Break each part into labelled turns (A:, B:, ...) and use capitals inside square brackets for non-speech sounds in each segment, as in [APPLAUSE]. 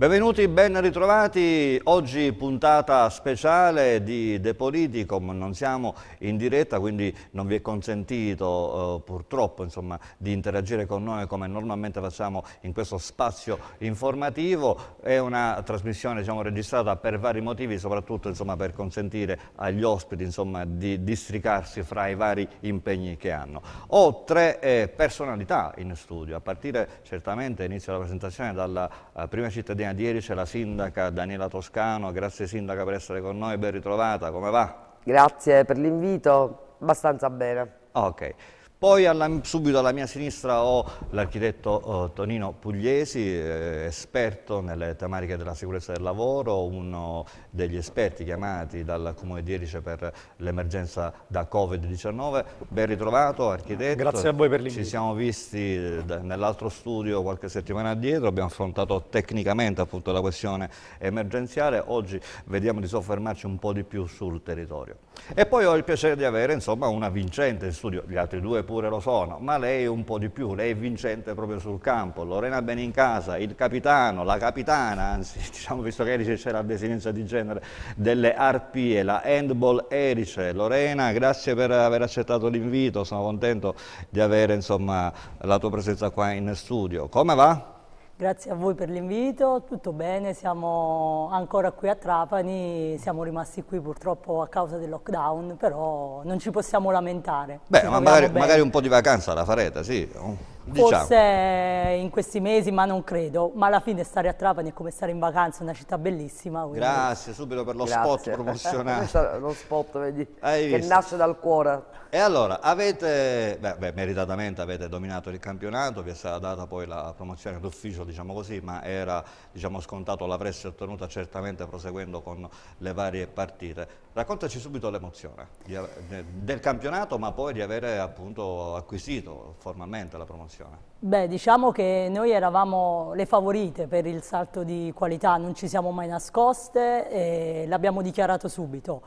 A: Benvenuti, ben ritrovati. Oggi puntata speciale di De Politicum. Non siamo in diretta, quindi non vi è consentito eh, purtroppo insomma, di interagire con noi come normalmente facciamo in questo spazio informativo. È una trasmissione diciamo, registrata per vari motivi, soprattutto insomma, per consentire agli ospiti insomma, di districarsi fra i vari impegni che hanno. Ho tre eh, personalità in studio, a partire certamente, inizio la presentazione, dalla eh, prima cittadina linea di ieri c'è la sindaca Daniela Toscano, grazie sindaca per essere con noi, ben ritrovata, come va?
B: Grazie per l'invito, abbastanza bene.
A: Ok. Poi alla, subito alla mia sinistra ho l'architetto eh, Tonino Pugliesi, eh, esperto nelle tematiche della sicurezza del lavoro, uno degli esperti chiamati dal Comune di Erice per l'emergenza da Covid-19. Ben ritrovato architetto. Grazie a voi per l'invito. Ci siamo visti eh, nell'altro studio qualche settimana addietro, abbiamo affrontato tecnicamente appunto, la questione emergenziale, oggi vediamo di soffermarci un po' di più sul territorio. E poi ho il piacere di avere insomma, una vincente in studio, gli altri due pure lo sono, ma lei un po' di più, lei è vincente proprio sul campo, Lorena Benincasa, il capitano, la capitana, anzi [LAUGHS] diciamo visto che Erice c'era la desinenza di genere, delle arpie, la handball Erice. Lorena, grazie per aver accettato l'invito, sono contento di avere insomma, la tua presenza qua in studio. Come va?
C: Grazie a voi per l'invito, tutto bene, siamo ancora qui a Trapani, siamo rimasti qui purtroppo a causa del lockdown, però non ci possiamo lamentare. Beh, ma magari, magari, un
A: po' di vacanza la farete, sì. Diciamo.
C: Forse in questi mesi, ma non credo. Ma alla fine stare a Trapani è come stare in vacanza, una città bellissima. Quindi... Grazie,
A: subito per lo Grazie. spot [LAUGHS] promozionale. lo spot, vedi, che visto?
B: nasce dal cuore.
A: E allora, avete, beh, beh, meritatamente avete dominato il campionato, vi è stata data poi la promozione d'ufficio, diciamo così, ma era diciamo, scontato, l'avreste ottenuta certamente proseguendo con le varie partite. Raccontaci subito l'emozione del campionato, ma poi di avere appunto acquisito formalmente la promozione funziona?
C: Beh, diciamo che noi eravamo le favorite per il salto di qualità, non ci siamo mai nascoste e l'abbiamo dichiarato subito.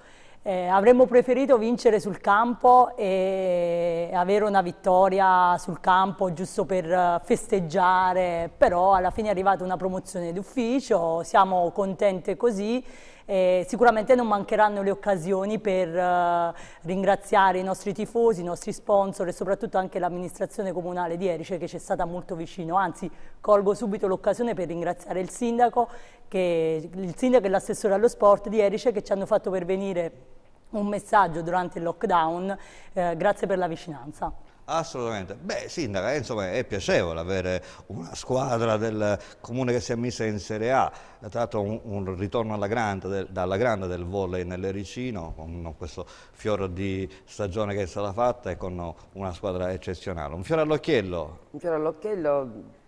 C: Eh, avremmo preferito vincere sul campo e avere una vittoria sul campo giusto per eh, festeggiare, però alla fine è arrivata una promozione d'ufficio, siamo contente così eh, sicuramente non mancheranno le occasioni per eh, ringraziare i nostri tifosi, i nostri sponsor e soprattutto anche l'amministrazione comunale di Erice che ci è stata molto vicino. Anzi, colgo subito l'occasione per ringraziare il sindaco, che, il sindaco e l'assessore allo sport di Erice che ci hanno fatto pervenire un messaggio durante il lockdown. Eh, grazie per la vicinanza.
A: Assolutamente. Beh, Sindaca, insomma, è piacevole avere una squadra del comune che si è messa in Serie A, tra l'altro un, un, ritorno alla grande, del, dalla grande del volley nell'Ericino, con questo fiore di stagione che è stata fatta e con una squadra eccezionale. Un fiore all'occhiello.
B: Un fiore all'occhiello,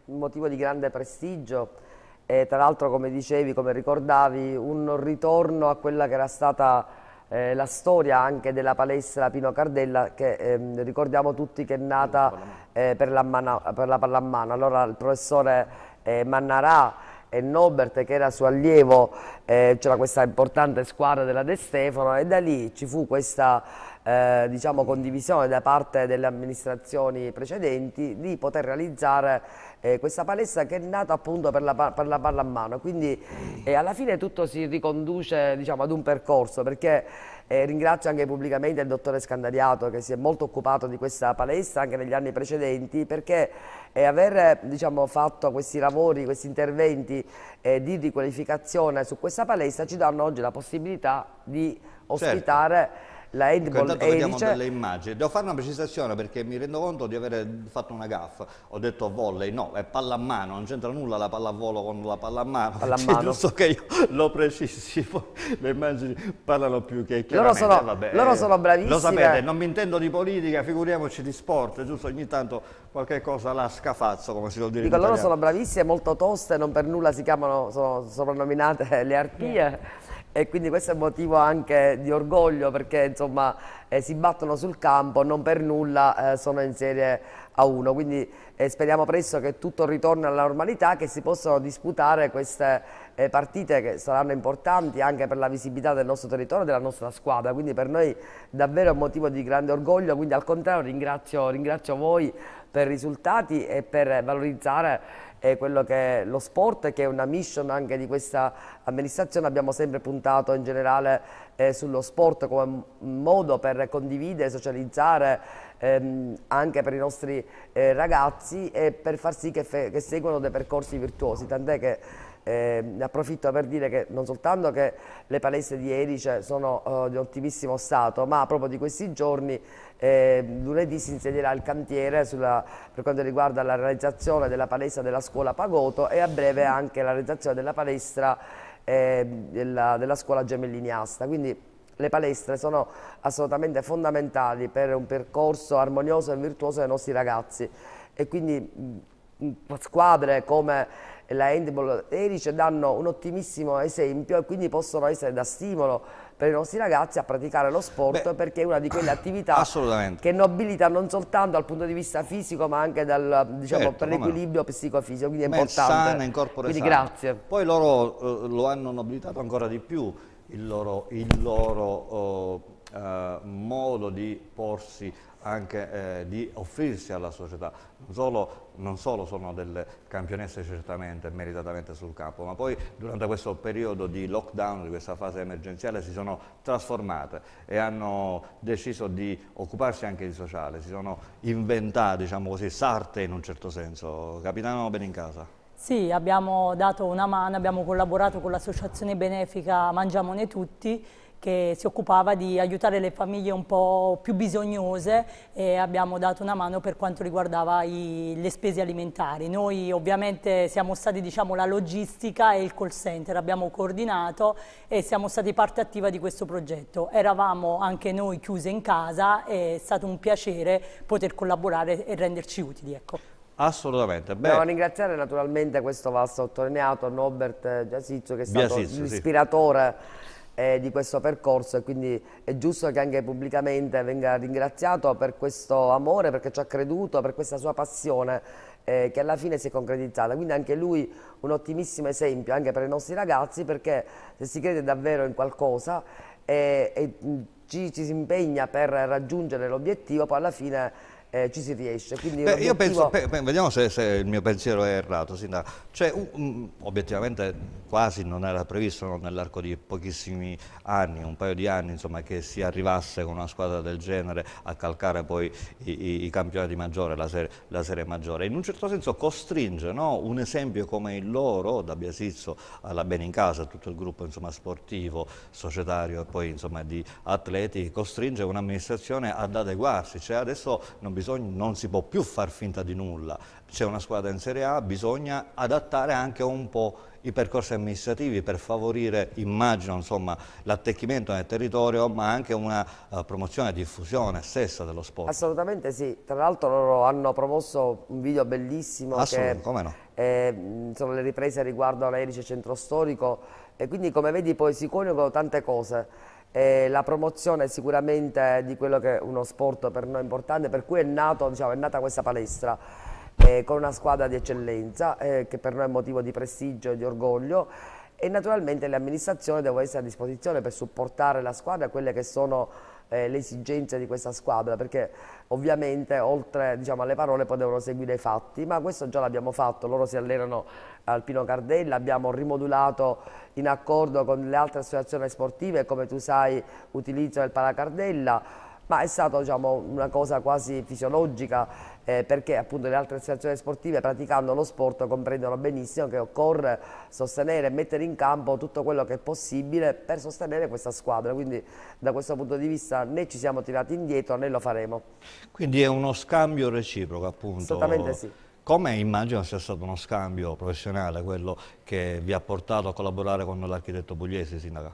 B: un motivo di grande prestigio e tra l'altro, come dicevi, come ricordavi, un ritorno a quella che era stata eh, la storia anche della palestra Pino Cardella che ehm, ricordiamo tutti che è nata eh, per, la mana, per, la pallamano. Allora il professore eh, Mannarà e Nobert che era suo allievo, eh, c'era questa importante squadra della De Stefano e da lì ci fu questa eh, diciamo, condivisione da parte delle amministrazioni precedenti di poter realizzare eh, questa palestra che è nata appunto per la, per la palla a mano, quindi eh, alla fine tutto si riconduce diciamo, ad un percorso perché eh, ringrazio anche pubblicamente il dottore Scandariato che si è molto occupato di questa palestra anche negli anni precedenti perché eh, aver diciamo, fatto questi lavori, questi interventi eh, di riqualificazione su questa palestra ci danno oggi la possibilità di certo. ospitare certo la handball Intanto vediamo delle
A: immagini. Devo fare una precisazione perché mi rendo conto di aver fatto una gaffa. Ho detto volley, no, è palla a mano, non c'entra nulla la palla a volo con la palla a pallamano. pallamano. È giusto che io lo precisi, [LAUGHS] le immagini parlano
B: più che loro sono, eh, vabbè, loro eh, sono bravissime. Lo sapete, non
A: mi intendo di politica, figuriamoci di sport, giusto? Ogni tanto qualche cosa la scafazzo, come si vuol dire Dico, loro italiano. sono
B: bravissime, molto toste, non per nulla si chiamano, sono soprannominate le arpie. Yeah e quindi questo è un motivo anche di orgoglio perché insomma eh, si battono sul campo, non per nulla eh, sono in Serie A1, quindi eh, speriamo presto che tutto ritorni alla normalità, che si possano disputare queste eh, partite che saranno importanti anche per la visibilità del nostro territorio e della nostra squadra, quindi per noi davvero è un motivo di grande orgoglio, quindi al contrario ringrazio, ringrazio voi per i risultati e per valorizzare eh, quello che è lo sport, che è una mission anche di questa amministrazione. Abbiamo sempre puntato in generale eh, sullo sport come modo per condividere, socializzare ehm, anche per i nostri eh, ragazzi e per far sì che, che seguano dei percorsi virtuosi, tant'è che eh, approfitto per dire che non soltanto che le palestre di Erice cioè, sono eh, di ottimissimo stato, ma proprio di questi giorni eh, lunedì si insedierà il cantiere sulla, per quanto riguarda la realizzazione della palestra della scuola Pagoto e a breve anche la realizzazione della palestra eh, della, della, scuola gemelliniasta. Quindi le palestre sono assolutamente fondamentali per un percorso armonioso e virtuoso dei nostri ragazzi e quindi mm, mm, squadre come la Handball Erice danno un ottimissimo esempio e quindi possono essere da stimolo per i nostri ragazzi a praticare lo sport Beh, perché è una di quelle attività che nobilita non soltanto dal punto di vista fisico ma anche dal, diciamo, certo, per l'equilibrio no. psicofisico, quindi è ma importante. È sana, in corpo quindi grazie.
A: Poi loro eh, lo hanno nobilitato ancora di più, il loro, il loro oh, eh, modo di porsi anche eh, di offrirsi alla società. Non solo, non solo, sono delle campionesse certamente, meritatamente sul campo, ma poi durante questo periodo di lockdown, di questa fase emergenziale, si sono trasformate e hanno deciso di occuparsi anche di sociale, si sono inventate, diciamo così, sarte in un certo senso. Capitano in casa.
C: Sì, abbiamo dato una mano, abbiamo collaborato con l'associazione benefica Mangiamone Tutti che si occupava di aiutare le famiglie un po' più bisognose e abbiamo dato una mano per quanto riguardava i, le spese alimentari. Noi ovviamente siamo stati diciamo, la logistica e il call center, abbiamo coordinato e siamo stati parte attiva di questo progetto. Eravamo anche noi chiuse in casa e è stato un piacere poter collaborare e renderci utili. Ecco.
B: Assolutamente. Devo ringraziare naturalmente questo va sottolineato Norbert eh, Giasizio che è stato l'ispiratore sì eh, di questo percorso e quindi è giusto che anche pubblicamente venga ringraziato per questo amore, perché ci ha creduto, per questa sua passione eh, che alla fine si è concretizzata. Quindi anche lui un ottimissimo esempio anche per i nostri ragazzi perché se si crede davvero in qualcosa eh, e mm, ci, ci si impegna per raggiungere l'obiettivo, poi alla fine eh, ci si riesce. Quindi Beh, io penso, pe,
A: vediamo se, se, il mio pensiero è errato, Cioè, um, obiettivamente quasi non era previsto no, nell'arco di pochissimi anni, un paio di anni, insomma, che si arrivasse con una squadra del genere a calcare poi i, i, i campionati maggiore, la serie, la serie, maggiore. In un certo senso costringe no, un esempio come il loro, da Biasizzo alla Casa, tutto il gruppo insomma, sportivo, societario e poi insomma, di atleti, costringe un'amministrazione ad adeguarsi. Cioè, adesso non bisogna bisogno, non si può più far finta di nulla. C'è una squadra in Serie A, bisogna adattare anche un po' i percorsi amministrativi per favorire, immagino, l'attecchimento nel territorio, ma anche una uh, promozione e diffusione stessa dello sport.
B: Assolutamente sì, tra l'altro loro hanno promosso un video bellissimo Assolut che come no. eh, sono le riprese riguardo all'Erice Centro Storico e quindi come vedi poi si coniugano tante cose eh, la promozione sicuramente di quello che è uno sport per noi importante, per cui è, nato, diciamo, è nata questa palestra eh, con una squadra di eccellenza eh, che per noi è motivo di prestigio e di orgoglio e naturalmente le amministrazioni devono essere a disposizione per supportare la squadra, quelle che sono eh, le esigenze di questa squadra, perché ovviamente oltre diciamo, alle parole potevano seguire i fatti, ma questo già l'abbiamo fatto, loro si allenano al Pino Cardella, abbiamo rimodulato in accordo con le altre associazioni sportive, come tu sai utilizzo del Palacardella, ma è stata diciamo, una cosa quasi fisiologica eh, perché appunto le altre associazioni sportive praticando lo sport comprendono benissimo che occorre sostenere e mettere in campo tutto quello che è possibile per sostenere questa squadra, quindi da questo punto di vista né ci siamo tirati indietro né lo faremo.
A: Quindi è uno scambio reciproco appunto. Assolutamente sì. Come immagino sia stato uno scambio professionale quello che vi ha portato a collaborare con l'architetto Pugliese, Sindaca?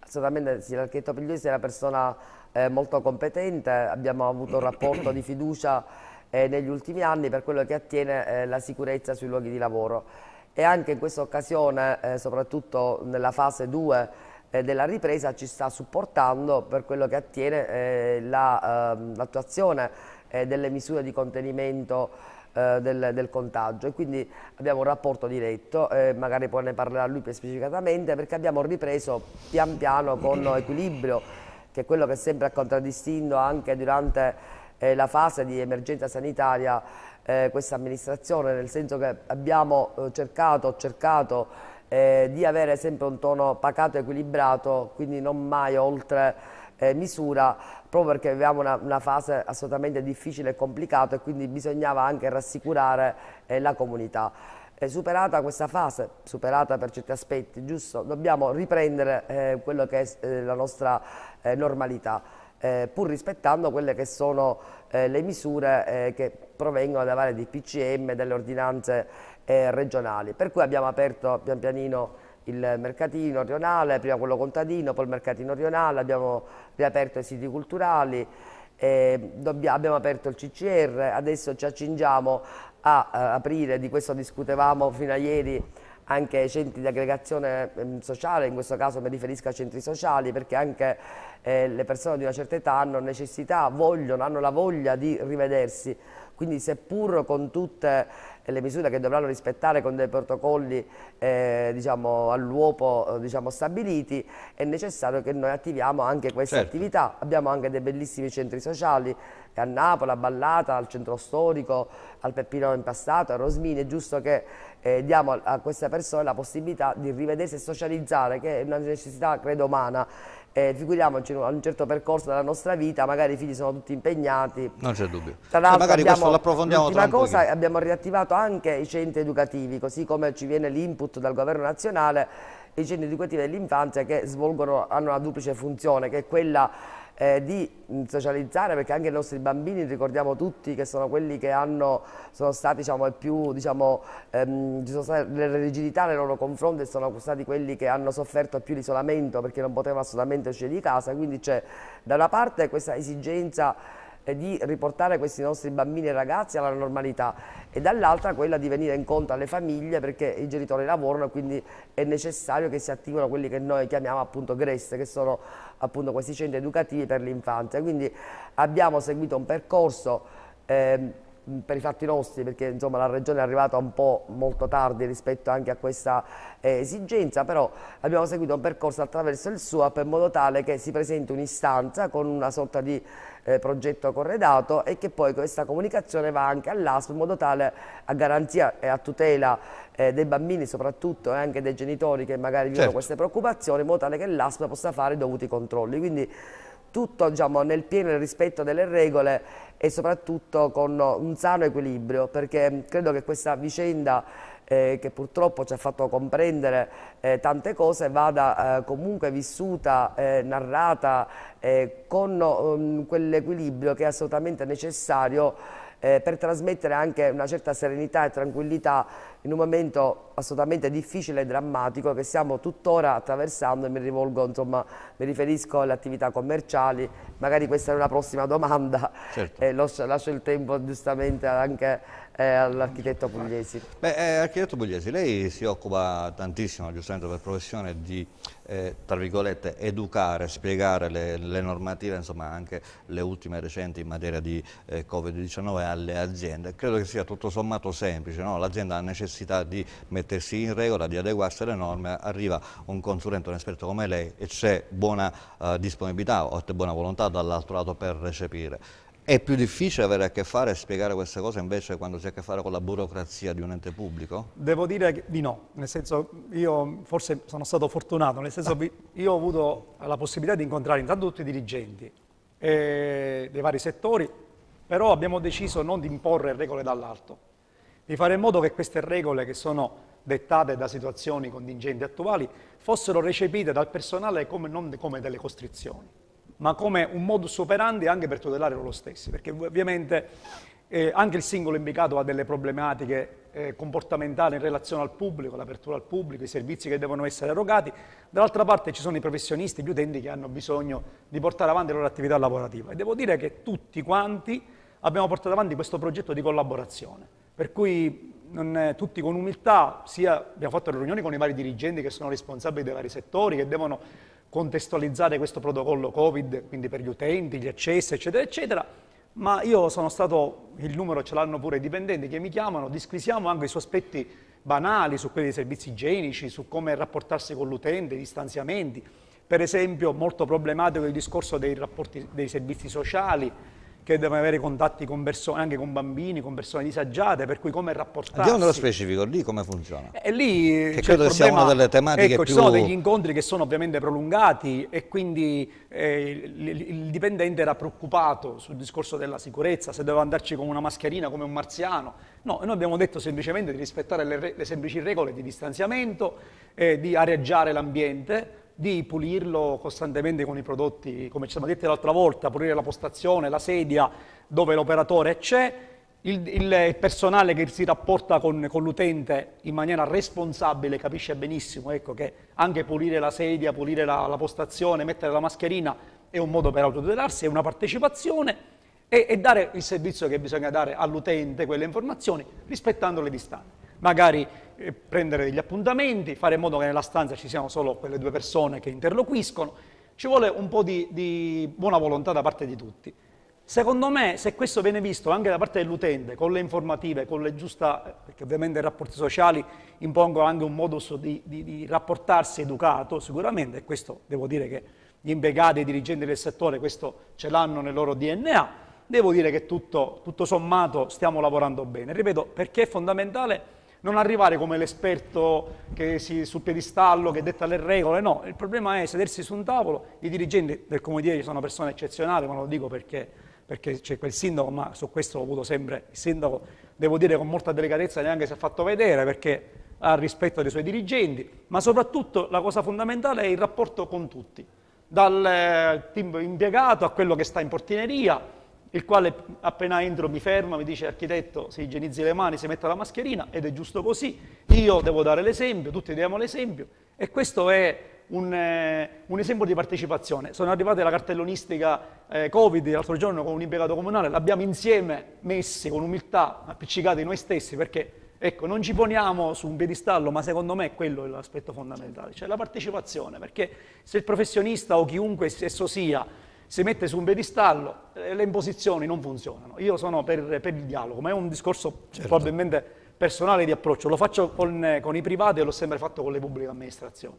B: Assolutamente sì, l'architetto Pugliese è una persona eh, molto competente, abbiamo avuto un rapporto di fiducia eh, negli ultimi anni per quello che attiene eh, la sicurezza sui luoghi di lavoro e anche in questa occasione, eh, soprattutto nella fase 2 eh, della ripresa, ci sta supportando per quello che attiene eh, ehm, l'attuazione la, delle misure di contenimento del, del, contagio e quindi abbiamo un rapporto diretto, eh, magari poi ne parlerà lui più specificatamente, perché abbiamo ripreso pian piano con equilibrio, che è quello che sempre ha contraddistinto anche durante eh, la fase di emergenza sanitaria eh, questa amministrazione, nel senso che abbiamo eh, cercato, cercato eh, di avere sempre un tono pacato e equilibrato, quindi non mai oltre eh, misura, proprio perché avevamo una, una, fase assolutamente difficile e complicata e quindi bisognava anche rassicurare la comunità superata questa fase, superata per certi aspetti, giusto? Dobbiamo riprendere eh, quello che è eh, la nostra eh, normalità eh, pur rispettando quelle che sono eh, le misure eh, che provengono da varie DPCM, e dalle ordinanze eh, regionali. Per cui abbiamo aperto pian pianino il mercatino rionale, prima quello contadino, poi il mercatino rionale, abbiamo riaperto i siti culturali, eh, abbiamo aperto il CCR, adesso ci accingiamo a, a eh, aprire, di questo discutevamo fino a ieri, anche ai centri di aggregazione ehm, sociale, in questo caso mi riferisco a centri sociali, perché anche eh, le persone di una certa età hanno necessità, vogliono, hanno la voglia di rivedersi, quindi seppur con tutte e le misure che dovranno rispettare con dei protocolli eh, diciamo, all'uopo eh, diciamo, stabiliti, è necessario che noi attiviamo anche queste certo. attività. Abbiamo anche dei bellissimi centri sociali a Napoli, a Ballata, al centro storico, al Peppino Impastato, a Rosmini, è giusto che eh, diamo a, a queste persone la possibilità di rivedersi e socializzare, che è una necessità credo umana eh, figuriamoci a un certo percorso della nostra vita, magari i figli sono tutti impegnati.
A: Non c'è dubbio. Tra l'altro magari abbiamo, questo lo approfondiamo tra cosa, pochino.
B: abbiamo riattivato anche i centri educativi, così come ci viene l'input dal governo nazionale, i centri educativi dell'infanzia che svolgono, hanno una duplice funzione, che è quella eh, di mm, socializzare perché anche i nostri bambini, ricordiamo tutti che sono quelli che hanno, sono stati diciamo, più, diciamo, ehm, sono state le rigidità nei loro confronti e sono stati quelli che hanno sofferto più l'isolamento perché non potevano assolutamente uscire di casa, quindi c'è da una parte questa esigenza di riportare questi nostri bambini e ragazzi alla normalità e dall'altra quella di venire incontro alle famiglie perché i genitori lavorano e quindi è necessario che si attivino quelli che noi chiamiamo appunto GRES che sono appunto questi centri educativi per l'infanzia quindi abbiamo seguito un percorso eh, per i fatti nostri, perché insomma, la Regione è arrivata un po' molto tardi rispetto anche a questa eh, esigenza, però abbiamo seguito un percorso attraverso il SUAP in modo tale che si presenti un'istanza con una sorta di eh, progetto corredato e che poi questa comunicazione va anche all'ASP in modo tale a garanzia e a tutela eh, dei bambini soprattutto e eh, anche dei genitori che magari certo. vivono queste preoccupazioni in modo tale che l'ASP possa fare i dovuti controlli. Quindi tutto diciamo, nel pieno rispetto delle regole e soprattutto con un sano equilibrio, perché credo che questa vicenda eh, che purtroppo ci ha fatto comprendere eh, tante cose vada eh, comunque vissuta, eh, narrata eh, con um, quell'equilibrio che è assolutamente necessario eh, per trasmettere anche una certa serenità e tranquillità in un momento assolutamente difficile e drammatico che stiamo tuttora attraversando e mi rivolgo, insomma, mi riferisco alle attività commerciali, magari questa è una prossima domanda, certo. [LAUGHS] eh, lascio, lascio, il tempo giustamente anche eh, all'architetto Pugliesi?
A: Beh, eh, architetto Pugliesi, lei si occupa tantissimo, giustamente per professione, di eh, tra virgolette educare, spiegare le, le, normative, insomma anche le ultime recenti in materia di eh, Covid-19 alle aziende. Credo che sia tutto sommato semplice, no? l'azienda ha necessità di mettersi in regola, di adeguarsi alle norme, arriva un consulente, un esperto come lei e c'è buona eh, disponibilità o buona volontà dall'altro lato per recepire. È più difficile avere a che fare e spiegare queste cose invece quando si ha a che fare con la burocrazia di un ente pubblico?
D: Devo dire di no, nel senso io forse sono stato fortunato, nel senso ah. io ho avuto la possibilità di incontrare intanto tutti i dirigenti eh, dei vari settori, però abbiamo deciso non di imporre regole dall'alto, di fare in modo che queste regole che sono dettate da situazioni contingenti attuali fossero recepite dal personale come, non come delle costrizioni ma come un modus operandi anche per tutelare loro stessi, perché ovviamente eh, anche il singolo impiegato ha delle problematiche eh, comportamentali in relazione al pubblico, l'apertura al pubblico, i servizi che devono essere erogati, dall'altra parte ci sono i professionisti, gli utenti che hanno bisogno di portare avanti la loro attività lavorativa e devo dire che tutti quanti abbiamo portato avanti questo progetto di collaborazione, per cui è, tutti con umiltà, sia, abbiamo fatto riunioni con i vari dirigenti che sono responsabili dei vari settori, che devono contestualizzare questo protocollo Covid, quindi per gli utenti, gli accessi, eccetera, eccetera, ma io sono stato, il numero ce l'hanno pure i dipendenti che mi chiamano, disquisiamo anche sui aspetti banali, su quelli dei servizi igienici, su come rapportarsi con l'utente, i distanziamenti, per esempio molto problematico il discorso dei, rapporti, dei servizi sociali, che devono avere contatti con persone, anche con bambini, con persone disagiate, per cui come rapportarsi. Andiamo nello
A: specifico, lì come funziona? E eh, lì che credo sia una delle tematiche ecco, più... Ecco, ci sono degli
D: incontri che sono ovviamente prolungati e quindi eh, il, dipendente era preoccupato sul discorso della sicurezza, se doveva andarci con una mascherina come un marziano. No, noi abbiamo detto semplicemente di rispettare le, le semplici regole di distanziamento, eh, di areggiare l'ambiente, di pulirlo costantemente con i prodotti, come ci siamo detti l'altra volta, pulire la postazione, la sedia, dove l'operatore c'è, il, il, personale che si rapporta con, con l'utente in maniera responsabile capisce benissimo ecco, che anche pulire la sedia, pulire la, la, postazione, mettere la mascherina è un modo per autotutelarsi, è una partecipazione e, e dare il servizio che bisogna dare all'utente, quelle informazioni, rispettando le distanze. Magari prendere degli appuntamenti, fare in modo che nella stanza ci siano solo quelle due persone che interloquiscono. Ci vuole un po' di, di buona volontà da parte di tutti. Secondo me, se questo viene visto anche da parte dell'utente, con le informative, con le giuste, perché ovviamente i rapporti sociali impongono anche un modus di, di, di rapportarsi educato, sicuramente, e questo devo dire che gli impiegati e i dirigenti del settore questo ce l'hanno nel loro DNA, devo dire che tutto, tutto sommato stiamo lavorando bene. Ripeto, perché è fondamentale non arrivare come l'esperto sul piedistallo che detta le regole, no, il problema è sedersi su un tavolo, i dirigenti del comune sono persone eccezionali, ma lo dico perché, perché c'è quel sindaco, ma su questo l'ho avuto sempre, il sindaco devo dire con molta delicatezza neanche si è fatto vedere perché ha rispetto dei suoi dirigenti, ma soprattutto la cosa fondamentale è il rapporto con tutti, dal eh, team impiegato a quello che sta in portineria, il quale appena entro mi ferma, mi dice architetto si igienizzi le mani, si mette la mascherina ed è giusto così, io devo dare l'esempio, tutti diamo l'esempio e questo è un, eh, un esempio di partecipazione. Sono arrivate la cartellonistica eh, Covid l'altro giorno con un impiegato comunale, l'abbiamo insieme messi con umiltà, appiccicati noi stessi perché ecco, non ci poniamo su un piedistallo, ma secondo me quello è l'aspetto fondamentale, cioè la partecipazione, perché se il professionista o chiunque esso sia si mette su un pedistallo, eh, le imposizioni non funzionano. Io sono per, per il dialogo, ma è un discorso certo. probabilmente personale di approccio. Lo faccio con, eh, con i privati e l'ho sempre fatto con le pubbliche amministrazioni.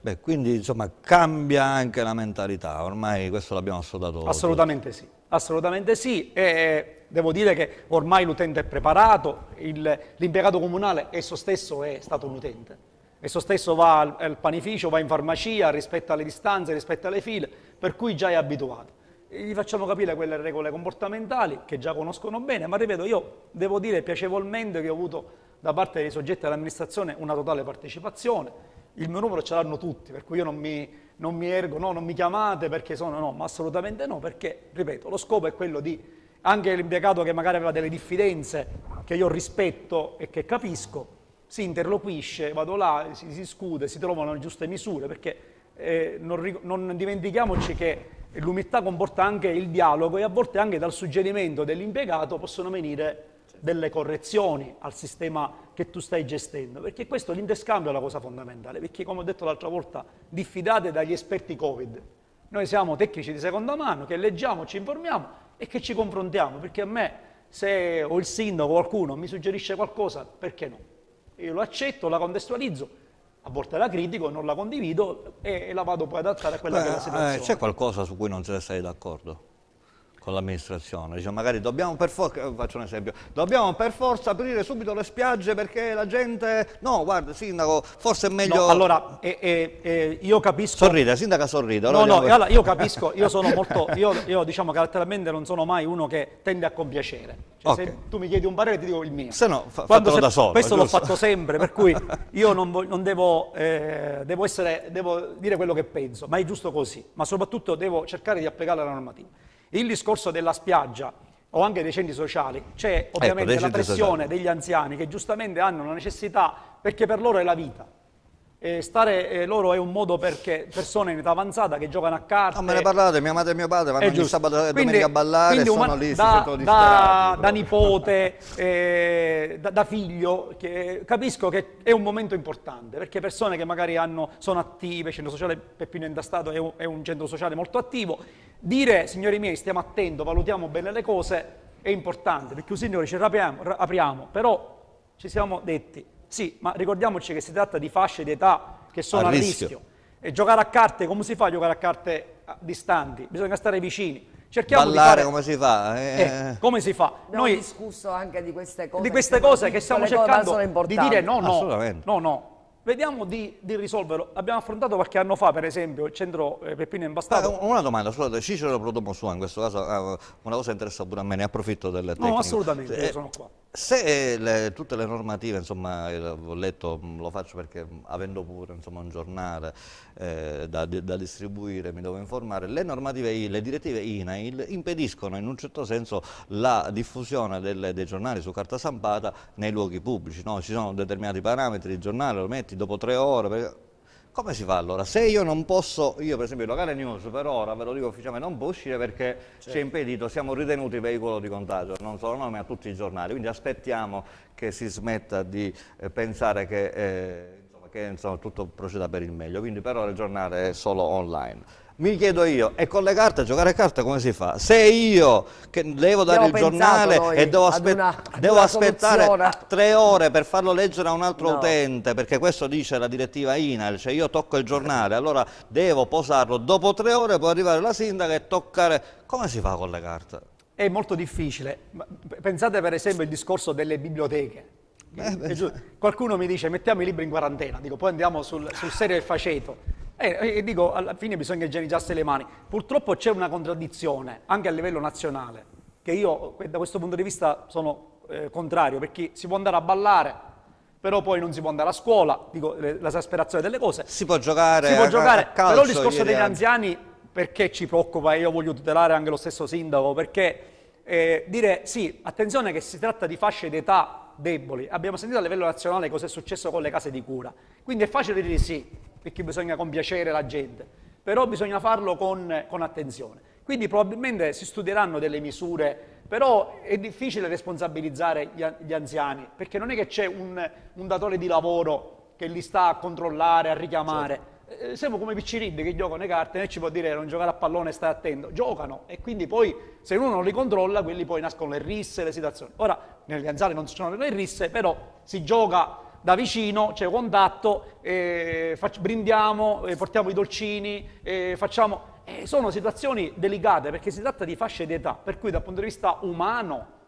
A: Beh, quindi insomma cambia anche la mentalità, ormai questo l'abbiamo assodato. Assolutamente
D: tutto. sì, assolutamente sì. E devo dire che ormai l'utente è preparato, l'impiegato comunale esso stesso è stato un utente. Esso stesso va al, al panificio, va in farmacia, rispetta le distanze, rispetta le file, per cui già è abituato. E gli facciamo capire quelle regole comportamentali che già conoscono bene, ma ripeto, io devo dire piacevolmente che ho avuto da parte dei soggetti dell'amministrazione una totale partecipazione. Il mio numero ce l'hanno tutti, per cui io non mi, non mi ergo, no, non mi chiamate perché sono, no, ma assolutamente no, perché, ripeto, lo scopo è quello di anche l'impiegato che magari aveva delle diffidenze, che io rispetto e che capisco, si interloquisce, vado là, si, discute, si trovano le giuste misure, perché eh, non, non dimentichiamoci che l'umiltà comporta anche il dialogo e a volte anche dal suggerimento dell'impiegato possono venire delle correzioni al sistema che tu stai gestendo, perché questo l'interscambio è la cosa fondamentale, perché come ho detto l'altra volta, diffidate dagli esperti Covid. Noi siamo tecnici di seconda mano, che leggiamo, ci informiamo e che ci confrontiamo, perché a me se ho il sindaco o qualcuno mi suggerisce qualcosa, perché no? io lo accetto, la contestualizzo, a volte la critico, non la condivido e, la vado poi ad adattare a quella Beh, che è la eh, situazione. Eh, c'è
A: qualcosa su cui non siete stati d'accordo? con l'amministrazione. Dice, magari dobbiamo per forza, eh, faccio un esempio, dobbiamo per forza aprire subito le spiagge perché la gente... No, guarda, sindaco, forse è meglio... No, allora, eh, eh, eh, io capisco... Sorrida, sindaca sorrida. no, no, per... allora, io [LAUGHS] capisco, io
D: sono molto... Io, io, diciamo caratterialmente non sono mai uno che tende a compiacere. Cioè, okay. Se tu mi chiedi un parere ti dico il mio. Se no, fa, Quando se... da solo. Questo l'ho fatto sempre, per cui [LAUGHS] io non, non devo, eh, devo, essere, devo dire quello che penso, ma è giusto così. Ma soprattutto devo cercare di applicare la normativa. Il discorso della spiaggia o anche dei centri sociali, c'è ecco, ovviamente ecco, la pressione sociali. degli anziani che giustamente hanno la necessità, perché per loro è la vita. E stare eh, loro è un modo perché persone in età avanzata che giocano a carte. Non me ne parlate,
A: mia madre e mio padre vanno ogni sabato e domenica a ballare e sono lì, da, da,
D: da nipote, eh, da, da, figlio, che, capisco che è un momento importante perché persone che magari hanno, sono attive, il centro sociale Peppino Indastato è un, è un centro sociale molto attivo Dire, signori miei, stiamo attenti, valutiamo bene le cose, è importante, perché un signore ci rapiamo, apriamo, però ci siamo detti, sì, ma ricordiamoci che si tratta di fasce di età che sono a, a rischio. rischio. E giocare a carte, come si fa a giocare a carte ah, distanti? Bisogna stare vicini. Cerchiamo Ballare di fare... come
A: si fa? Eh... Eh,
D: come si fa? Abbiamo Noi
B: discusso anche di queste cose. Di queste cose che stiamo cercando di dire no, no, no, no, Vediamo
D: di, di, risolverlo. Abbiamo affrontato qualche anno fa, per esempio, il centro eh, Peppino Imbastato.
A: Ah, eh, una domanda, solo Cicero Prodomo Sua, in questo caso eh, una cosa interessa pure a me, ne approfitto del tecnico. No, assolutamente, eh, sono qua. Se le, tutte le normative, insomma, ho letto, mm, lo faccio perché mm, avendo pure insomma, un giornale eh, da, da, distribuire mi devo informare, le normative, le direttive INAIL impediscono in un certo senso la diffusione delle, dei giornali su carta stampata nei luoghi pubblici, no? ci sono determinati parametri, il giornale lo metti dopo tre ore, perché come si fa allora? Se io non posso, io per esempio il locale news per ora, ve lo dico ufficialmente, non può uscire perché certo. ci è impedito, siamo ritenuti veicolo di contagio, non solo noi ma a tutti i giornali, quindi aspettiamo che si smetta di eh, pensare che, eh, insomma, che insomma, tutto proceda per il meglio, quindi per ora il giornale è solo online mi chiedo io, e con le carte, giocare a carte come si fa? Se io che devo dare Abbiamo il giornale e devo, aspe una, devo aspettare tre ore per farlo leggere a un altro no. utente, perché questo dice la direttiva INAL, cioè io tocco il giornale, allora devo posarlo, dopo tre ore può arrivare la sindaca e toccare... Come si fa con le carte?
D: È molto difficile. Pensate per esempio al discorso delle biblioteche.
A: Beh, beh.
D: Qualcuno mi dice mettiamo i libri in quarantena, dico poi andiamo sul, sul serio e faceto. E, eh, eh, e dico, alla fine bisogna igienizzarsi le mani. Purtroppo c'è una contraddizione, anche a livello nazionale, che io eh, da questo punto di vista sono eh, contrario, perché si può andare a ballare, però poi non si può andare a scuola, dico l'esasperazione delle cose. Si può
A: giocare, si può giocare calcio, però il discorso degli
D: anziani perché ci preoccupa io voglio tutelare anche lo stesso sindaco, perché eh, dire sì, attenzione che si tratta di fasce d'età deboli, abbiamo sentito a livello nazionale cosa è successo con le case di cura, quindi è facile dire sì, perché bisogna compiacere la gente, però bisogna farlo con, con attenzione. Quindi probabilmente si studieranno delle misure, però è difficile responsabilizzare gli, gli anziani, perché non è che c'è un, un, datore di lavoro che li sta a controllare, a richiamare. Certo. Eh, siamo come Piccirid che giocano le carte e ci può dire non giocare a pallone, stai attento. Giocano e quindi poi se uno non li controlla, quelli poi nascono le risse, le situazioni. Ora, negli anziani non ci sono le risse, però si gioca da vicino, c'è contatto, eh, fac- brindiamo, eh, portiamo i dolcini, eh, facciamo... Eh, sono situazioni delicate perché si tratta di fasce di età, per cui dal punto di vista umano,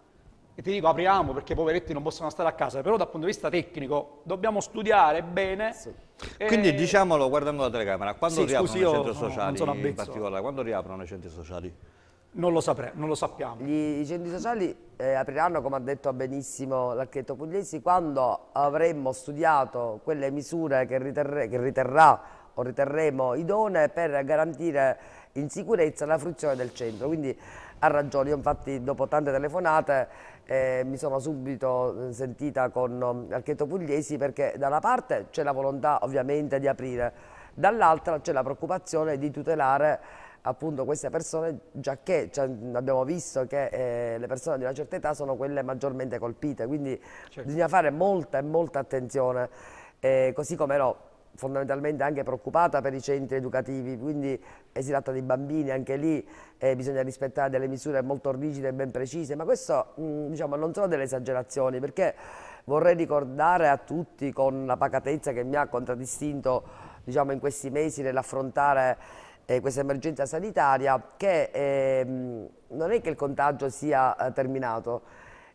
D: e ti dico apriamo perché i poveretti non possono stare a casa, però dal punto di vista tecnico dobbiamo studiare bene. Sì.
B: E... Eh, Quindi
A: diciamolo guardando la telecamera, quando sì, riaprono i centri sociali no, in particolare, quando riaprono i centri sociali?
B: Non lo, sapremo, non lo sappiamo. Gli, I centri sociali eh, apriranno, come ha detto benissimo l'architetto Pugliesi, quando avremmo studiato quelle misure che, riterre, che riterrà o riterremo idonee per garantire in sicurezza la fruizione del centro. Quindi ha ragione, io infatti dopo tante telefonate eh, mi sono subito eh, sentita con um, l'architetto Pugliesi perché da una parte c'è la volontà ovviamente di aprire, dall'altra c'è la preoccupazione di tutelare appunto queste persone, già che cioè, abbiamo visto che eh, le persone di una certa età sono quelle maggiormente colpite, quindi certo. bisogna fare molta e molta attenzione, eh, così come ero fondamentalmente anche preoccupata per i centri educativi, quindi eh, si tratta di bambini, anche lì eh, bisogna rispettare delle misure molto rigide e ben precise, ma questo mh, mm, diciamo, non sono delle esagerazioni, perché vorrei ricordare a tutti con la pacatezza che mi ha contraddistinto diciamo, in questi mesi nell'affrontare eh, questa emergenza sanitaria che eh, non è che il contagio sia eh, terminato,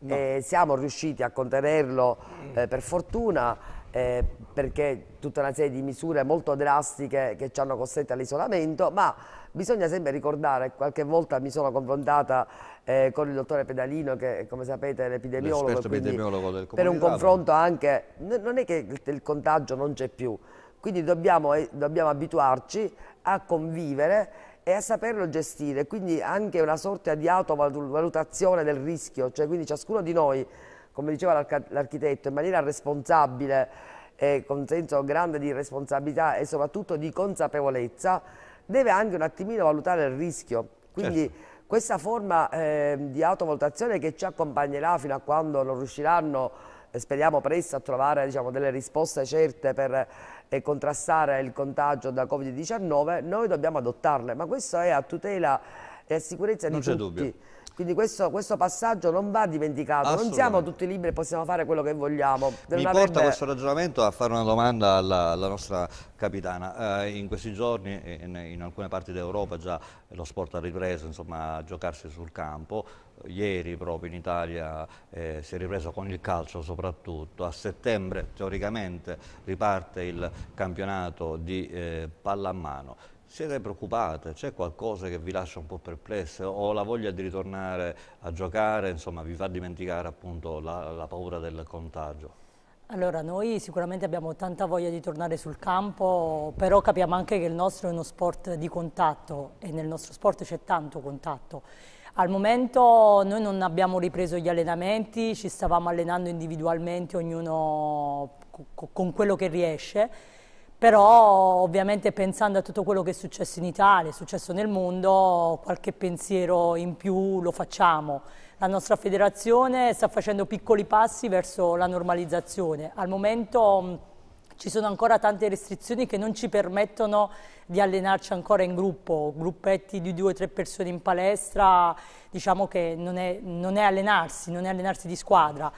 B: no. eh, siamo riusciti a contenerlo mm. eh, per fortuna eh, perché tutta una serie di misure molto drastiche che ci hanno costretto all'isolamento, ma bisogna sempre ricordare, qualche volta mi sono confrontata con il dottore Pedalino che come sapete è l'epidemiologo,
A: per un confronto
B: anche, non è che il, il contagio non c'è più, quindi dobbiamo, eh, dobbiamo abituarci a convivere e a saperlo gestire, quindi anche una sorta di autovalutazione del rischio, cioè quindi ciascuno di noi, come diceva l'architetto, in maniera responsabile e con senso grande di responsabilità e soprattutto di consapevolezza, deve anche un attimino valutare il rischio. Quindi certo. questa forma eh, di autovalutazione che ci accompagnerà fino a quando non riusciranno, speriamo presto, a trovare diciamo, delle risposte certe per e contrastare il contagio da Covid-19, noi dobbiamo adottarle, ma questo è a tutela e a sicurezza non di tutti. Dubbio. Quindi questo, questo, passaggio non va dimenticato, non siamo tutti liberi e possiamo fare quello che vogliamo. Non Mi avrebbe... porta questo
A: ragionamento a fare una domanda alla, alla nostra capitana. Eh, in questi giorni eh, in, in alcune parti d'Europa già lo sport ha ripreso insomma, a giocarsi sul campo, ieri proprio in Italia eh, si è ripreso con il calcio soprattutto, a settembre teoricamente riparte il campionato di eh, pallamano. Siete preoccupate? C'è qualcosa che vi lascia un po' perplesse o la voglia di ritornare a giocare, insomma, vi fa dimenticare appunto la, la paura del contagio?
C: Allora, noi sicuramente abbiamo tanta voglia di tornare sul campo, però capiamo anche che il nostro è uno sport di contatto e nel nostro sport c'è tanto contatto. Al momento noi non abbiamo ripreso gli allenamenti, ci stavamo allenando individualmente, ognuno con quello che riesce però ovviamente pensando a tutto quello che è successo in Italia, è successo nel mondo, qualche pensiero in più lo facciamo. La nostra federazione sta facendo piccoli passi verso la normalizzazione. Al momento mm, ci sono ancora tante restrizioni che non ci permettono di allenarci ancora in gruppo, gruppetti di due o tre persone in palestra, diciamo che non è, non è allenarsi, non è allenarsi di squadra.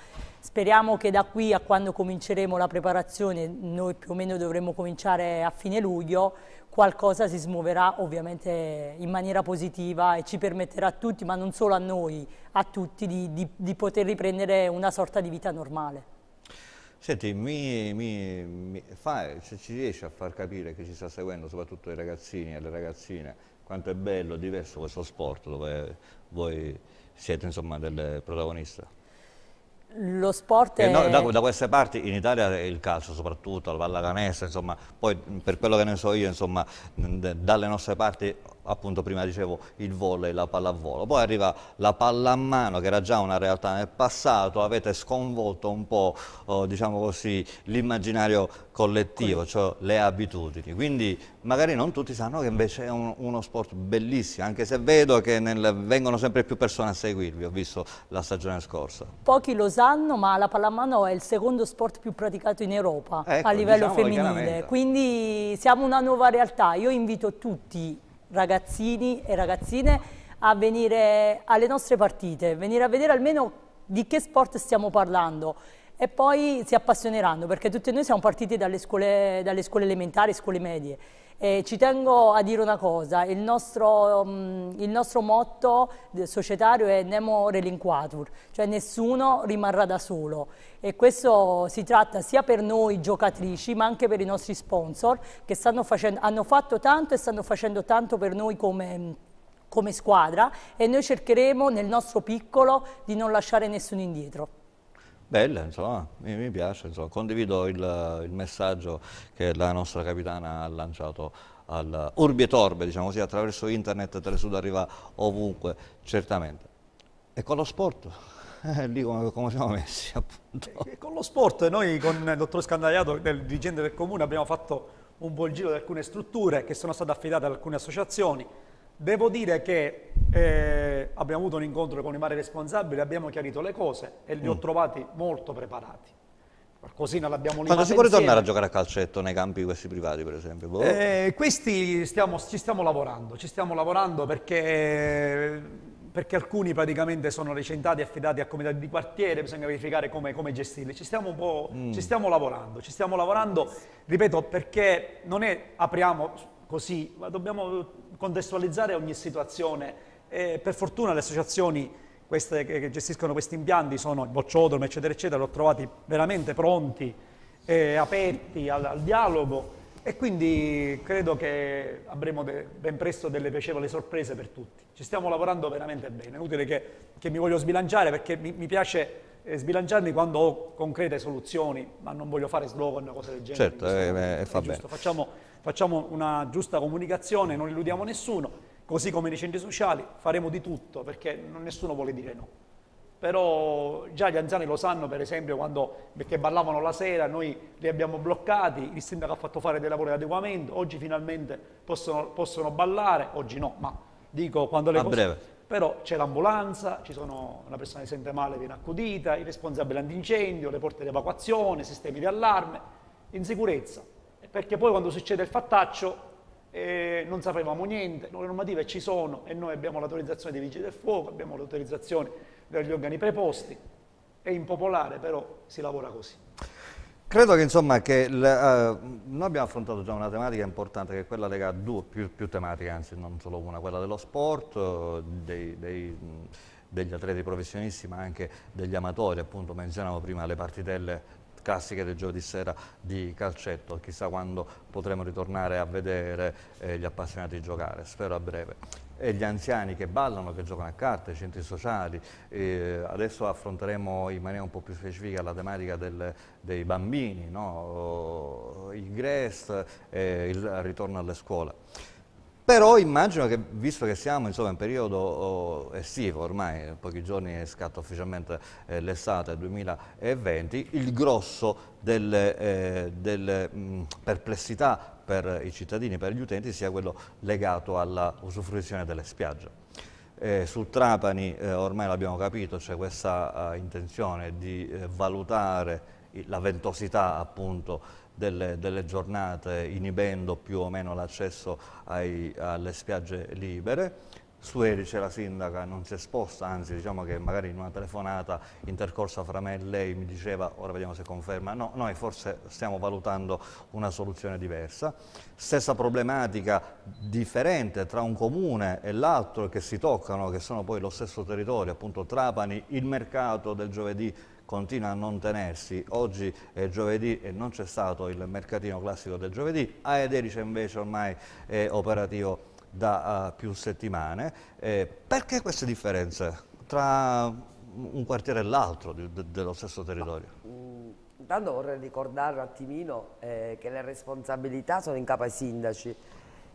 C: Speriamo che da qui a quando cominceremo la preparazione, noi più o meno dovremo cominciare a fine luglio, qualcosa si smuoverà ovviamente in maniera positiva e ci permetterà a tutti, ma non solo a noi, a tutti, di, di, di poter riprendere una sorta di vita normale.
A: Senti, mi, mi, mi fa, se ci riesce a far capire che ci sta seguendo soprattutto ai ragazzini e alle ragazzine quanto è bello, e diverso questo sport dove voi siete insomma del protagonista.
C: Lo sport è... No, da, da,
A: queste parti in Italia il calcio soprattutto, la pallacanestro, insomma, poi per quello che ne so io, insomma, dalle nostre parti appunto prima dicevo il e la pallavolo, poi arriva la pallamano che era già una realtà nel passato, avete sconvolto un po' oh, diciamo così l'immaginario collettivo, cioè le abitudini. Quindi magari non tutti sanno che invece è un, uno sport bellissimo, anche se vedo che nel, vengono sempre più persone a seguirvi, ho visto la stagione scorsa.
C: Pochi lo sanno, ma la pallamano è il secondo sport più praticato in Europa ecco, a livello femminile, quindi siamo una nuova realtà. Io invito tutti, ragazzini e ragazzine, a venire alle nostre partite, venire a vedere almeno di che sport stiamo parlando e poi si appassioneranno perché tutti noi siamo partiti dalle scuole, dalle scuole elementari, scuole medie. E ci tengo a dire una cosa, il nostro, mm, il nostro motto societario è Nemo relinquatur, cioè nessuno rimarrà da solo e questo si tratta sia per noi giocatrici ma anche per i nostri sponsor che facendo, hanno fatto tanto e stanno facendo tanto per noi come come squadra e noi cercheremo nel nostro piccolo di non lasciare nessuno indietro
A: bella, insomma, mi, mi piace, insomma. condivido il, il, messaggio che la nostra capitana ha lanciato al Urbi e Torbe, diciamo così, attraverso internet Telesud arriva ovunque, certamente. E con lo sport? Eh, [LAUGHS] lì come, come, siamo messi appunto. E
D: con lo sport noi con il dottor Scandagliato, del dirigente del comune, abbiamo fatto un buon giro di alcune strutture che sono state affidate ad alcune associazioni, Devo dire che eh, abbiamo avuto un incontro con i vari responsabili, abbiamo chiarito le cose e li mm. ho trovati molto preparati. Qualcosina l'abbiamo limata Quando si può insieme. ritornare a
A: giocare a calcetto nei campi questi privati, per esempio? Boh.
D: Eh, questi stiamo, ci stiamo lavorando, ci stiamo lavorando perché, perché alcuni praticamente sono recentati e affidati a comitati di quartiere, bisogna verificare come, come gestirli. Ci stiamo, un po', mm. ci stiamo lavorando, ci stiamo lavorando, ripeto, perché non è apriamo così, ma dobbiamo contestualizzare ogni situazione. E per fortuna le associazioni queste, che gestiscono questi impianti sono il bocciodromo, eccetera, eccetera, l'ho trovati veramente pronti, eh, aperti al, al, dialogo e quindi credo che avremo de, ben presto delle piacevoli sorprese per tutti. Ci stiamo lavorando veramente bene, è utile che, che mi voglio sbilanciare perché mi, mi piace eh, sbilanciarmi quando ho concrete soluzioni, ma non voglio fare slogan o cose del genere.
A: Certo, eh, beh, fa bene.
D: Facciamo facciamo una giusta comunicazione, non illudiamo nessuno, così come nei centri sociali faremo di tutto perché nessuno vuole dire no. Però già gli anziani lo sanno, per esempio, quando, perché ballavano la sera, noi li abbiamo bloccati, il sindaco ha fatto fare dei lavori di adeguamento, oggi finalmente possono, possono ballare, oggi no, ma dico quando le a cose... Breve. Però c'è l'ambulanza, ci sono una persona che si sente male viene accudita, i responsabili antincendio, le porte di evacuazione, sistemi di allarme, in sicurezza perché poi quando succede il fattaccio eh, non sapevamo niente, le normative ci sono e noi abbiamo l'autorizzazione dei vigili del fuoco, abbiamo l'autorizzazione degli organi preposti, è impopolare però si lavora così.
A: Credo che insomma che le, uh, noi abbiamo affrontato già una tematica importante che è quella legata a due, più, più, tematiche anzi non solo una, quella dello sport, dei, dei, degli atleti professionisti ma anche degli amatori, appunto menzionavo prima le partitelle classiche del giovedì sera di calcetto. Chissà quando potremo ritornare a vedere eh, gli appassionati giocare, spero a breve e gli anziani che ballano, che giocano a carte, i centri sociali. Eh, adesso affronteremo in maniera un po' più specifica la tematica del, dei bambini, no? il GRES, eh, il ritorno alle scuole. Però immagino che, visto che siamo insomma, in periodo oh, estivo, ormai pochi giorni scatta ufficialmente eh, l'estate 2020, il grosso delle, eh, delle mh, perplessità per i cittadini, per gli utenti, sia quello legato alla usufruizione delle spiagge. Eh, su Trapani eh, ormai l'abbiamo capito, c'è questa eh, intenzione di eh, valutare la ventosità appunto delle, delle giornate inibendo più o meno l'accesso alle spiagge libere. Su Erice la sindaca non si è esposta, anzi diciamo che magari in una telefonata intercorsa fra me e lei mi diceva, ora vediamo se conferma, no, noi forse stiamo valutando una soluzione diversa. Stessa problematica differente tra un comune e l'altro che si toccano, che sono poi lo stesso territorio, appunto Trapani, il mercato del giovedì continua a non tenersi. Oggi è giovedì e non c'è stato il mercatino classico del giovedì, a Ederice invece ormai è operativo da uh, più settimane. Eh, perché queste differenze tra un quartiere e l'altro de de dello stesso territorio?
B: Mm, intanto vorrei ricordare un attimino eh, che le responsabilità sono in capo ai sindaci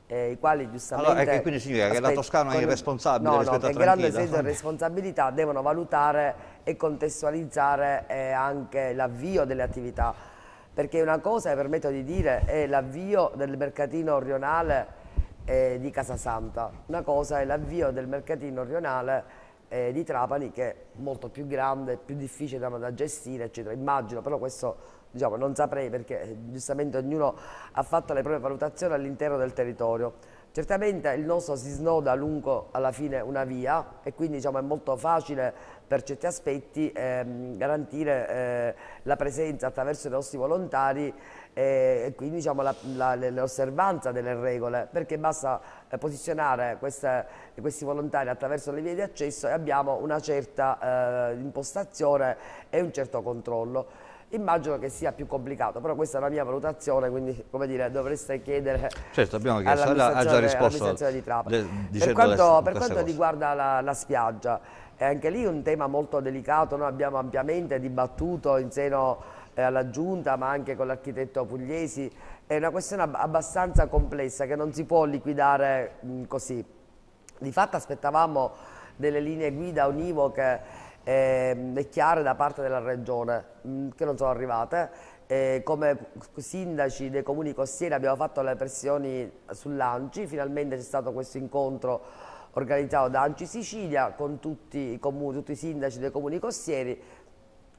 B: eh, i quali giustamente... Allora, che quindi significa che la Toscana è irresponsabile no, rispetto no, a Trentino? grande senso di responsabilità devono valutare e contestualizzare eh, anche l'avvio delle attività, perché una cosa, mi permetto di dire, è l'avvio del mercatino rionale eh, di Casasanta, una cosa è l'avvio del mercatino orionale eh, di Trapani che è molto più grande, più difficile da gestire, eccetera. Immagino, però questo diciamo, non saprei perché eh, giustamente ognuno ha fatto le proprie valutazioni all'interno del territorio. Certamente il nostro si snoda lungo alla fine una via e quindi diciamo, è molto facile per certi aspetti ehm, garantire eh, la presenza attraverso i nostri volontari eh, e quindi diciamo, l'osservanza delle regole perché basta eh, posizionare queste, questi volontari attraverso le vie di accesso e abbiamo una certa eh, impostazione e un certo controllo. Immagino che sia più complicato, però questa è la mia valutazione, quindi come dire, dovreste chiedere certo, abbiamo chiesto, ha già risposto di Trapani. De, per quanto, per quanto riguarda la, la spiaggia, è eh, anche lì un tema molto delicato, noi abbiamo ampiamente dibattuto in seno eh, alla Giunta, ma anche con l'architetto Pugliesi, è una questione abbastanza complessa che non si può liquidare mh, mm, così. Di fatto aspettavamo delle linee guida univoche eh, chiare da parte della Regione, mh, mm, che non sono arrivate. Eh, come sindaci dei comuni costieri abbiamo fatto le pressioni sull'ANCI, finalmente c'è stato questo incontro organizzato da ANCI Sicilia con tutti i, comuni, tutti i sindaci dei comuni costieri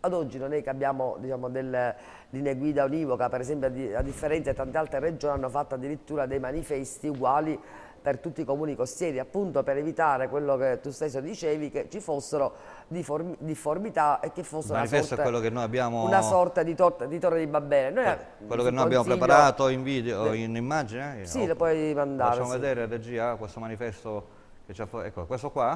B: ad oggi non è che abbiamo diciamo, delle linee guida univoca, per esempio a differenza di tante altre regioni hanno fatto addirittura dei manifesti uguali per tutti i comuni costieri, appunto per evitare quello che tu stesso dicevi, che ci fossero difform difformità e che fosse una sorta,
A: abbiamo... una sorta,
B: di, tor di torre di Babele. Noi, quello che noi abbiamo preparato
A: in video, in immagine? Eh? Sì, lo puoi mandare. Facciamo sì. vedere,
B: regia, questo manifesto che Ecco, questo qua?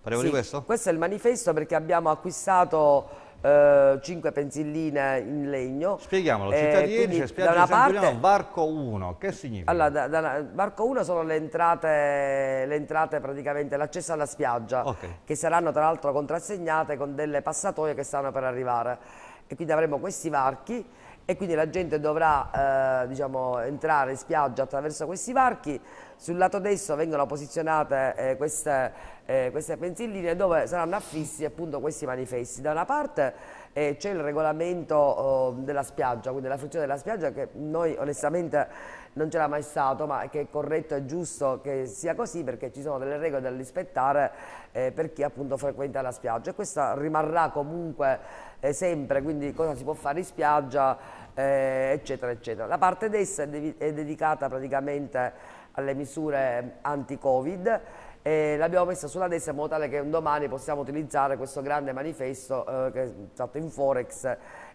B: Parliamo sì, di questo? Questo è il manifesto perché abbiamo acquistato 5 eh, pensilline in legno.
A: Spieghiamolo, eh, cittadini, eh, c'è spiaggia da una parte, Giuliano, Barco 1, che significa? Allora,
B: da, da, Barco 1 sono le entrate, le entrate praticamente, l'accesso alla spiaggia, okay. che saranno tra l'altro contrassegnate con delle passatoie che stanno per arrivare. E quindi avremo questi varchi e quindi la gente dovrà eh, diciamo, entrare in spiaggia attraverso questi varchi. Sul lato destro vengono posizionate eh, queste eh, queste pensilline dove saranno affissi appunto questi manifesti. Da una parte eh, c'è il regolamento eh, della spiaggia, quindi la funzione della spiaggia che noi onestamente non c'era mai stato, ma che è corretto e giusto che sia così perché ci sono delle regole da rispettare eh, per chi appunto frequenta la spiaggia e questa rimarrà comunque eh, sempre, quindi cosa si può fare in spiaggia, eh, eccetera, eccetera. La parte destra è, de è dedicata praticamente alle misure anti-Covid eh, l'abbiamo messa sulla destra in modo tale che un domani possiamo utilizzare questo grande manifesto eh, che è stato in Forex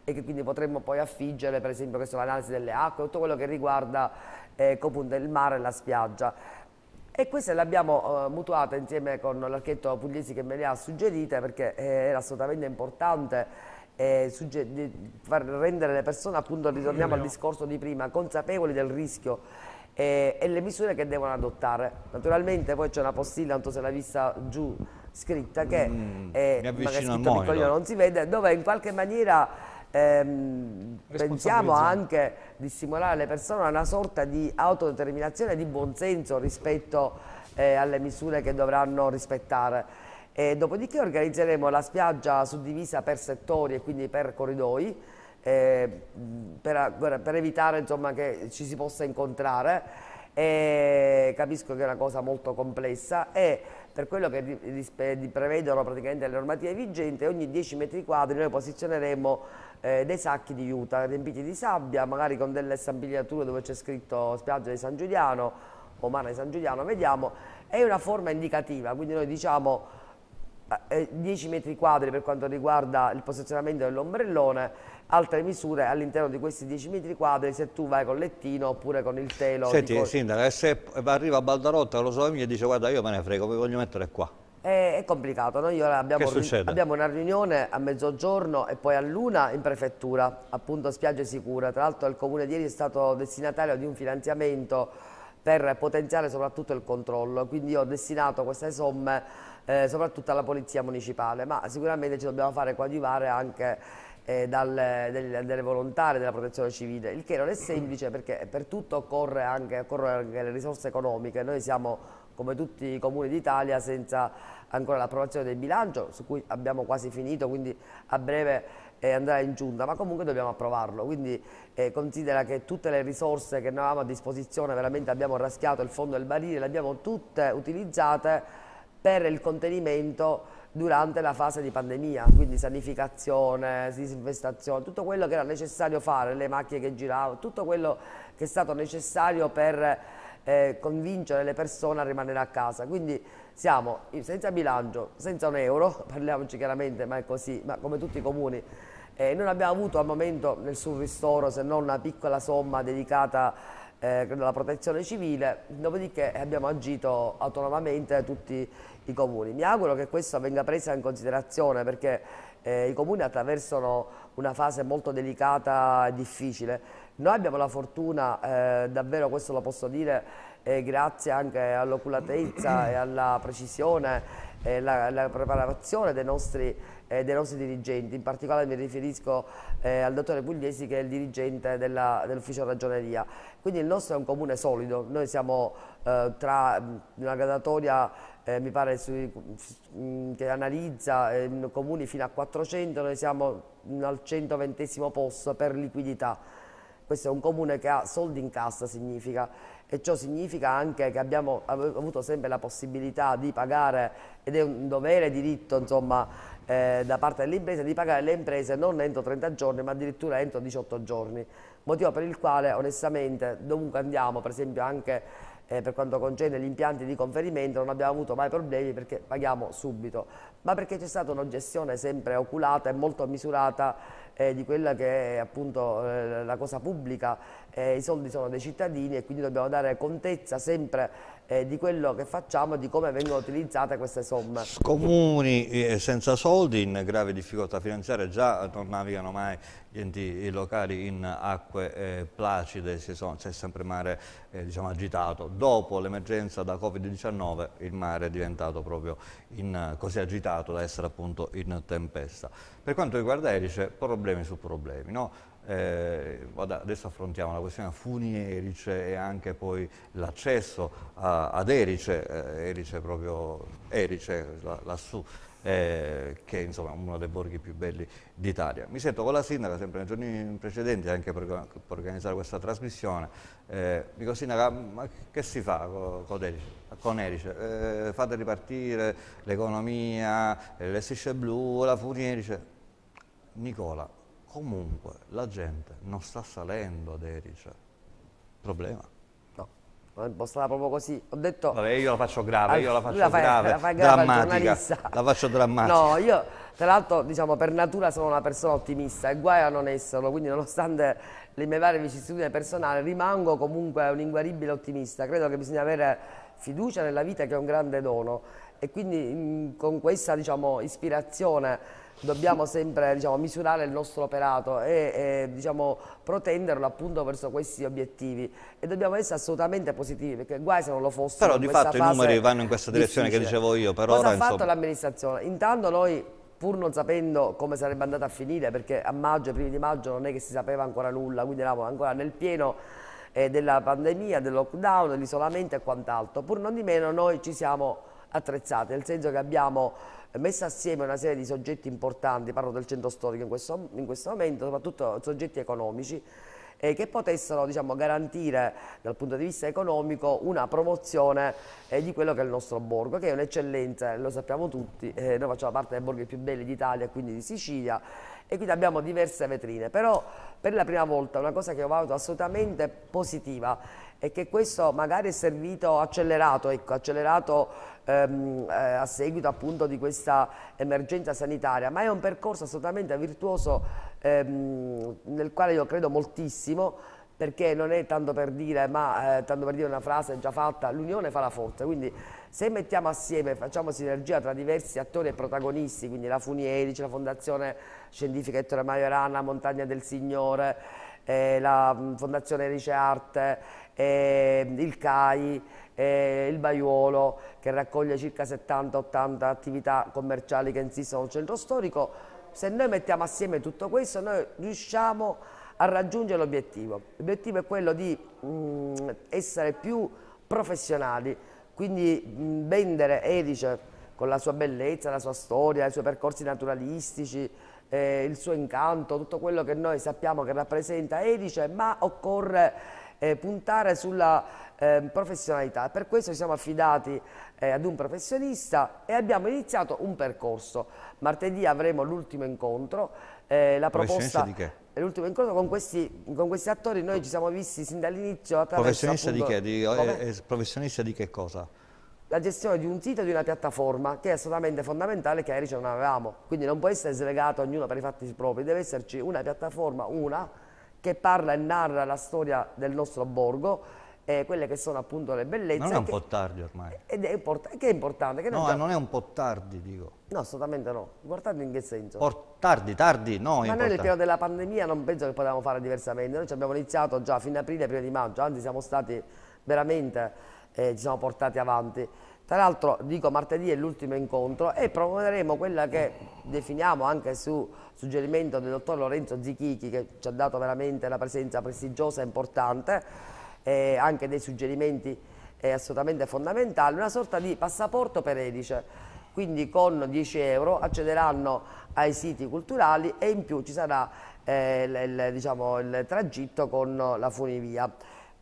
B: e che quindi potremmo poi affiggere per esempio l'analisi delle acque, tutto quello che riguarda eh, il mare e la spiaggia. E questa l'abbiamo eh, mutuata insieme con l'archetto Pugliesi che me le ha suggerite perché eh, era assolutamente importante eh, far rendere le persone, appunto ritorniamo al discorso di prima, consapevoli del rischio e, e le misure che devono adottare. Naturalmente poi c'è una postilla, non so se l'ha vista giù scritta, che mm, è, magari piccolo, non si vede, dove in qualche maniera... Ehm, pensiamo anche di stimolare le persone a una sorta di autodeterminazione di buonsenso rispetto eh, alle misure che dovranno rispettare. E dopodiché organizzeremo la spiaggia suddivisa per settori e quindi per corridoi eh, per, per, evitare insomma, che ci si possa incontrare. E capisco che è una cosa molto complessa e per quello che prevedono praticamente le normative vigenti, ogni 10 metri quadri noi posizioneremo eh, dei sacchi di juta riempiti di sabbia, magari con delle stampigliature dove c'è scritto spiaggia di San Giuliano o mare di San Giuliano, vediamo, è una forma indicativa, quindi noi diciamo 10 eh, metri quadri per quanto riguarda il posizionamento dell'ombrellone, altre misure all'interno di questi 10 metri quadri se tu vai col lettino oppure con il telo. Senti
A: Sindaco, se arriva a Baldarotta lo so e dice guarda io me ne frego, mi voglio mettere qua.
B: È, è complicato, noi ora abbiamo, abbiamo, una riunione a mezzogiorno e poi a luna in prefettura, appunto spiagge sicura tra l'altro il comune di ieri è stato destinatario di un finanziamento per potenziare soprattutto il controllo, quindi io ho destinato queste somme eh, soprattutto alla Polizia Municipale, ma sicuramente ci dobbiamo fare coadiuvare anche eh, dalle, delle, delle volontarie della protezione civile, il che non è semplice perché per tutto occorre anche, occorrono anche le risorse economiche, noi siamo come tutti i comuni d'Italia senza ancora l'approvazione del bilancio su cui abbiamo quasi finito quindi a breve eh, andrà in giunta ma comunque dobbiamo approvarlo quindi eh, considera che tutte le risorse che noi avevamo a disposizione veramente abbiamo raschiato il fondo del barile le abbiamo tutte utilizzate per il contenimento durante la fase di pandemia, quindi sanificazione, disinfestazione, tutto quello che era necessario fare, le macchie che giravano, tutto quello che è stato necessario per eh, convincere le persone a rimanere a casa. Quindi siamo senza bilancio, senza un euro, [LAUGHS] parliamoci chiaramente, ma è così, ma come tutti i comuni, eh, non abbiamo avuto al momento nessun ristoro se non una piccola somma dedicata eh, alla protezione civile, dopodiché abbiamo agito autonomamente tutti i i comuni. Mi auguro che questo venga preso in considerazione perché eh, i comuni attraversano una fase molto delicata e difficile. Noi abbiamo la fortuna, eh, davvero questo lo posso dire, eh, grazie anche all'oculatezza e alla precisione e alla preparazione dei nostri, eh, dei nostri, dirigenti. In particolare mi riferisco eh, al dottore Pugliesi che è il dirigente dell'ufficio dell ragioneria. Quindi il nostro è un comune solido, noi siamo eh, tra una gradatoria eh, mi pare sui, mm, che analizza eh, comuni fino a 400, noi siamo al 120 posto per liquidità. Questo è un comune che ha soldi in cassa, significa, e ciò significa anche che abbiamo avuto sempre la possibilità di pagare, ed è un dovere, diritto insomma, eh, da parte delle imprese, di pagare le imprese non entro 30 giorni, ma addirittura entro 18 giorni, motivo per il quale onestamente dovunque andiamo, per esempio anche eh, per quanto concerne gli impianti di conferimento non abbiamo avuto mai problemi perché paghiamo subito, ma perché c'è stata una gestione sempre oculata e molto misurata eh, di quella che è appunto eh, la cosa pubblica, eh, i soldi sono dei cittadini e quindi dobbiamo dare contezza sempre eh, di quello che facciamo e di come vengono utilizzate queste somme.
A: Comuni eh, senza soldi, in grave difficoltà finanziaria, già non navigano mai gli enti locali in acque eh, placide, c'è sempre mare eh, diciamo, agitato. Dopo l'emergenza da Covid-19 il mare è diventato proprio in, così agitato da essere appunto in tempesta. Per quanto riguarda Erice, problemi su problemi. No? Eh, adesso affrontiamo la questione Funi Erice e anche poi l'accesso ad Erice, eh, Erice proprio Erice la, lassù, eh, che è insomma, uno dei borghi più belli d'Italia. Mi sento con la sindaca sempre nei giorni precedenti anche per, per organizzare questa trasmissione. Eh, dico sindaca, ma che si fa con, con Erice? Con Erice? Eh, fate ripartire l'economia, le strisce blu, la Funi Erice? Nicola, comunque la gente non sta salendo ad Erice. Problema.
B: Non è postata proprio così. Ho detto. Vabbè, io la faccio grave, ah, io la faccio la fai, grave. La fai grave drammatica.
A: La faccio drammatica. No,
B: io tra l'altro, diciamo, per natura sono una persona ottimista e guai a non esserlo, quindi nonostante le mie varie vicissitudini personali, rimango comunque un inguaribile ottimista. Credo che bisogna avere fiducia nella vita che è un grande dono e quindi mh, mm, con questa, diciamo, ispirazione dobbiamo sempre diciamo, misurare il nostro operato e, e diciamo, protenderlo appunto verso questi obiettivi e dobbiamo essere assolutamente positivi perché guai se non lo fossero però di fatto i numeri vanno in questa direzione difficile. che dicevo io per cosa ora, ha fatto insomma... l'amministrazione? intanto noi pur non sapendo come sarebbe andata a finire perché a maggio, i primi di maggio non è che si sapeva ancora nulla quindi eravamo ancora nel pieno eh, della pandemia, del lockdown, dell'isolamento e quant'altro pur non di meno noi ci siamo attrezzati nel senso che abbiamo messa assieme una serie di soggetti importanti, parlo del centro storico in questo, in questo momento, soprattutto soggetti economici, eh, che potessero diciamo, garantire dal punto di vista economico una promozione eh, di quello che è il nostro borgo, che è un'eccellenza, lo sappiamo tutti, eh, noi facciamo parte dei borghi più belli d'Italia, quindi di Sicilia, e quindi abbiamo diverse vetrine, però per la prima volta una cosa che ho valuto assolutamente positiva è che questo magari è servito accelerato, ecco, accelerato Ehm, eh, a seguito appunto di questa emergenza sanitaria, ma è un percorso assolutamente virtuoso ehm, nel quale io credo moltissimo perché non è tanto per dire, ma eh, tanto per dire una frase già fatta, l'unione fa la forza, quindi se mettiamo assieme, facciamo sinergia tra diversi attori e protagonisti, quindi la Funierici, la Fondazione Scientifica Ettore Majorana, Montagna del Signore, eh, la mm, Fondazione Rice Arte, eh, il CAI, eh, il Baiuolo che raccoglie circa 70-80 attività commerciali che insistono sul centro storico, se noi mettiamo assieme tutto questo noi riusciamo a raggiungere l'obiettivo. L'obiettivo è quello di mh, mm, essere più professionali, quindi mh, mm, vendere Edice con la sua bellezza, la sua storia, i suoi percorsi naturalistici, eh, il suo incanto, tutto quello che noi sappiamo che rappresenta Edice, ma occorre eh, puntare sulla eh, professionalità. Per questo ci siamo affidati eh, ad un professionista e abbiamo iniziato un percorso. Martedì avremo l'ultimo incontro. Eh, la proposta di che? l'ultimo incontro con questi, con questi, attori noi ci siamo visti sin dall'inizio professionista di che? Eh, eh,
A: professionista di che cosa?
B: la gestione di un sito e di una piattaforma che è assolutamente fondamentale che a Erice non avevamo quindi non può essere slegato ognuno per i fatti propri deve esserci una piattaforma, una che parla e narra la storia del nostro borgo eh, quelle che sono appunto le bellezze. Non è un che, po'
A: tardi ormai.
B: Ed è, import- che è importante. Che no, non
A: è un po' tardi, dico.
B: No, assolutamente no. Guardate in che senso. Por-
A: tardi, tardi, no. Ma noi nel periodo
B: della pandemia non penso che potevamo fare diversamente. Noi ci abbiamo iniziato già a fine aprile, prima di maggio, anzi siamo stati veramente, eh, ci siamo portati avanti. Tra l'altro, dico, martedì è l'ultimo incontro e promuoveremo quella che definiamo anche su suggerimento del dottor Lorenzo Zichichi che ci ha dato veramente una presenza prestigiosa e importante, eh, anche dei suggerimenti eh, assolutamente fondamentali, una sorta di passaporto per Edice quindi con 10 euro accederanno ai siti culturali e in più ci sarà eh, il, il, diciamo, il, tragitto con la funivia.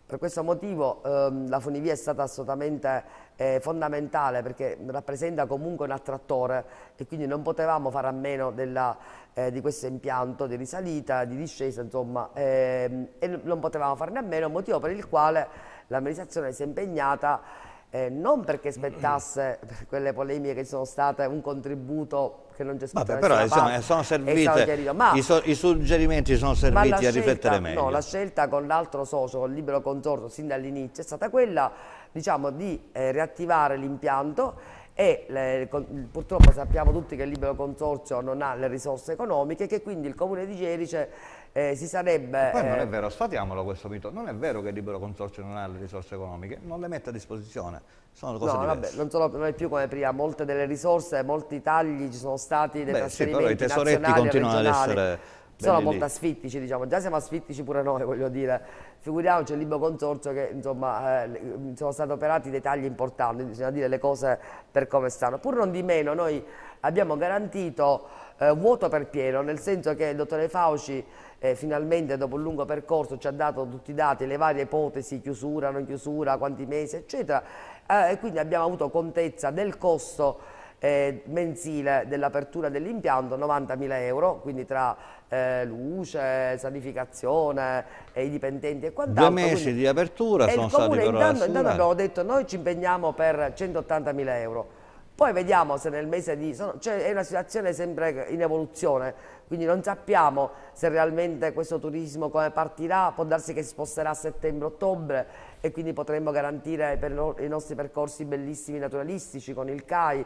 B: Per questo motivo ehm, la funivia è stata assolutamente eh, fondamentale perché rappresenta comunque un attrattore e quindi non potevamo fare a meno della eh, di questo impianto di risalita, di discesa, insomma, ehm, e non potevamo farne a meno, motivo per il quale l'amministrazione si è impegnata eh, non perché spettasse [CLEARS THROAT] per quelle polemiche che sono state un contributo che non c'è scritto Vabbè, però eh, insomma, eh, sono servite, chiarito, ma, i, so,
A: i, suggerimenti sono serviti a riflettere meglio. No, la
B: scelta con l'altro socio, con il libero consorzio, sin dall'inizio, è stata quella diciamo, di eh, riattivare l'impianto e le, purtroppo sappiamo tutti che il libero consorzio non ha le risorse economiche che quindi il comune di Gerice eh, si sarebbe... E poi non eh, è
A: vero, sfatiamolo questo mito, non è vero che il libero consorzio non ha le risorse economiche, non le mette a disposizione, sono cose no, diverse. Vabbè,
B: non, sono, non è più come prima, molte delle risorse, molti tagli ci sono stati dei Beh, trasferimenti sì, però i tesoretti continuano ad essere sono molto asfittici, diciamo, già siamo asfittici pure noi, [LAUGHS] voglio dire, figuriamoci il libro consorzio che insomma eh, sono stati operati dei tagli importanti, bisogna dire le cose per come stanno. Pur non di meno noi abbiamo garantito eh, vuoto per pieno, nel senso che il dottore Fauci eh, finalmente dopo un lungo percorso ci ha dato tutti i dati, le varie ipotesi, chiusura, non chiusura, quanti mesi, eccetera, eh, e quindi abbiamo avuto contezza del costo eh, mensile dell'apertura dell'impianto 90.000 euro, quindi tra eh, luce, sanificazione, e i dipendenti e quant'altro. Due mesi quindi,
A: di apertura sono stati però intanto, intanto abbiamo
B: detto noi ci impegniamo per 180.000 euro, poi vediamo se nel mese di... Sono, cioè è una situazione sempre in evoluzione, quindi non sappiamo se realmente questo turismo come partirà, può darsi che si sposterà a settembre-ottobre e quindi potremmo garantire per i nostri percorsi bellissimi naturalistici con il CAI,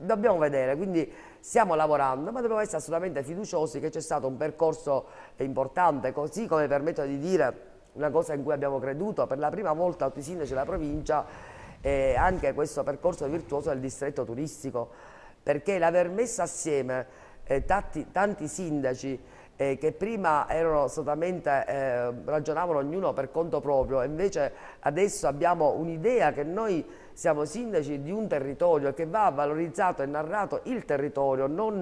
B: dobbiamo vedere, quindi stiamo lavorando, ma dobbiamo essere assolutamente fiduciosi che c'è stato un percorso importante, così come permetto di dire una cosa in cui abbiamo creduto, per la prima volta tutti i sindaci della provincia eh, anche questo percorso virtuoso del distretto turistico, perché l'aver messo assieme eh, tanti, tanti sindaci eh, che prima erano assolutamente, eh, ragionavano ognuno per conto proprio, invece adesso abbiamo un'idea che noi siamo sindaci di un territorio che va valorizzato e narrato il territorio, non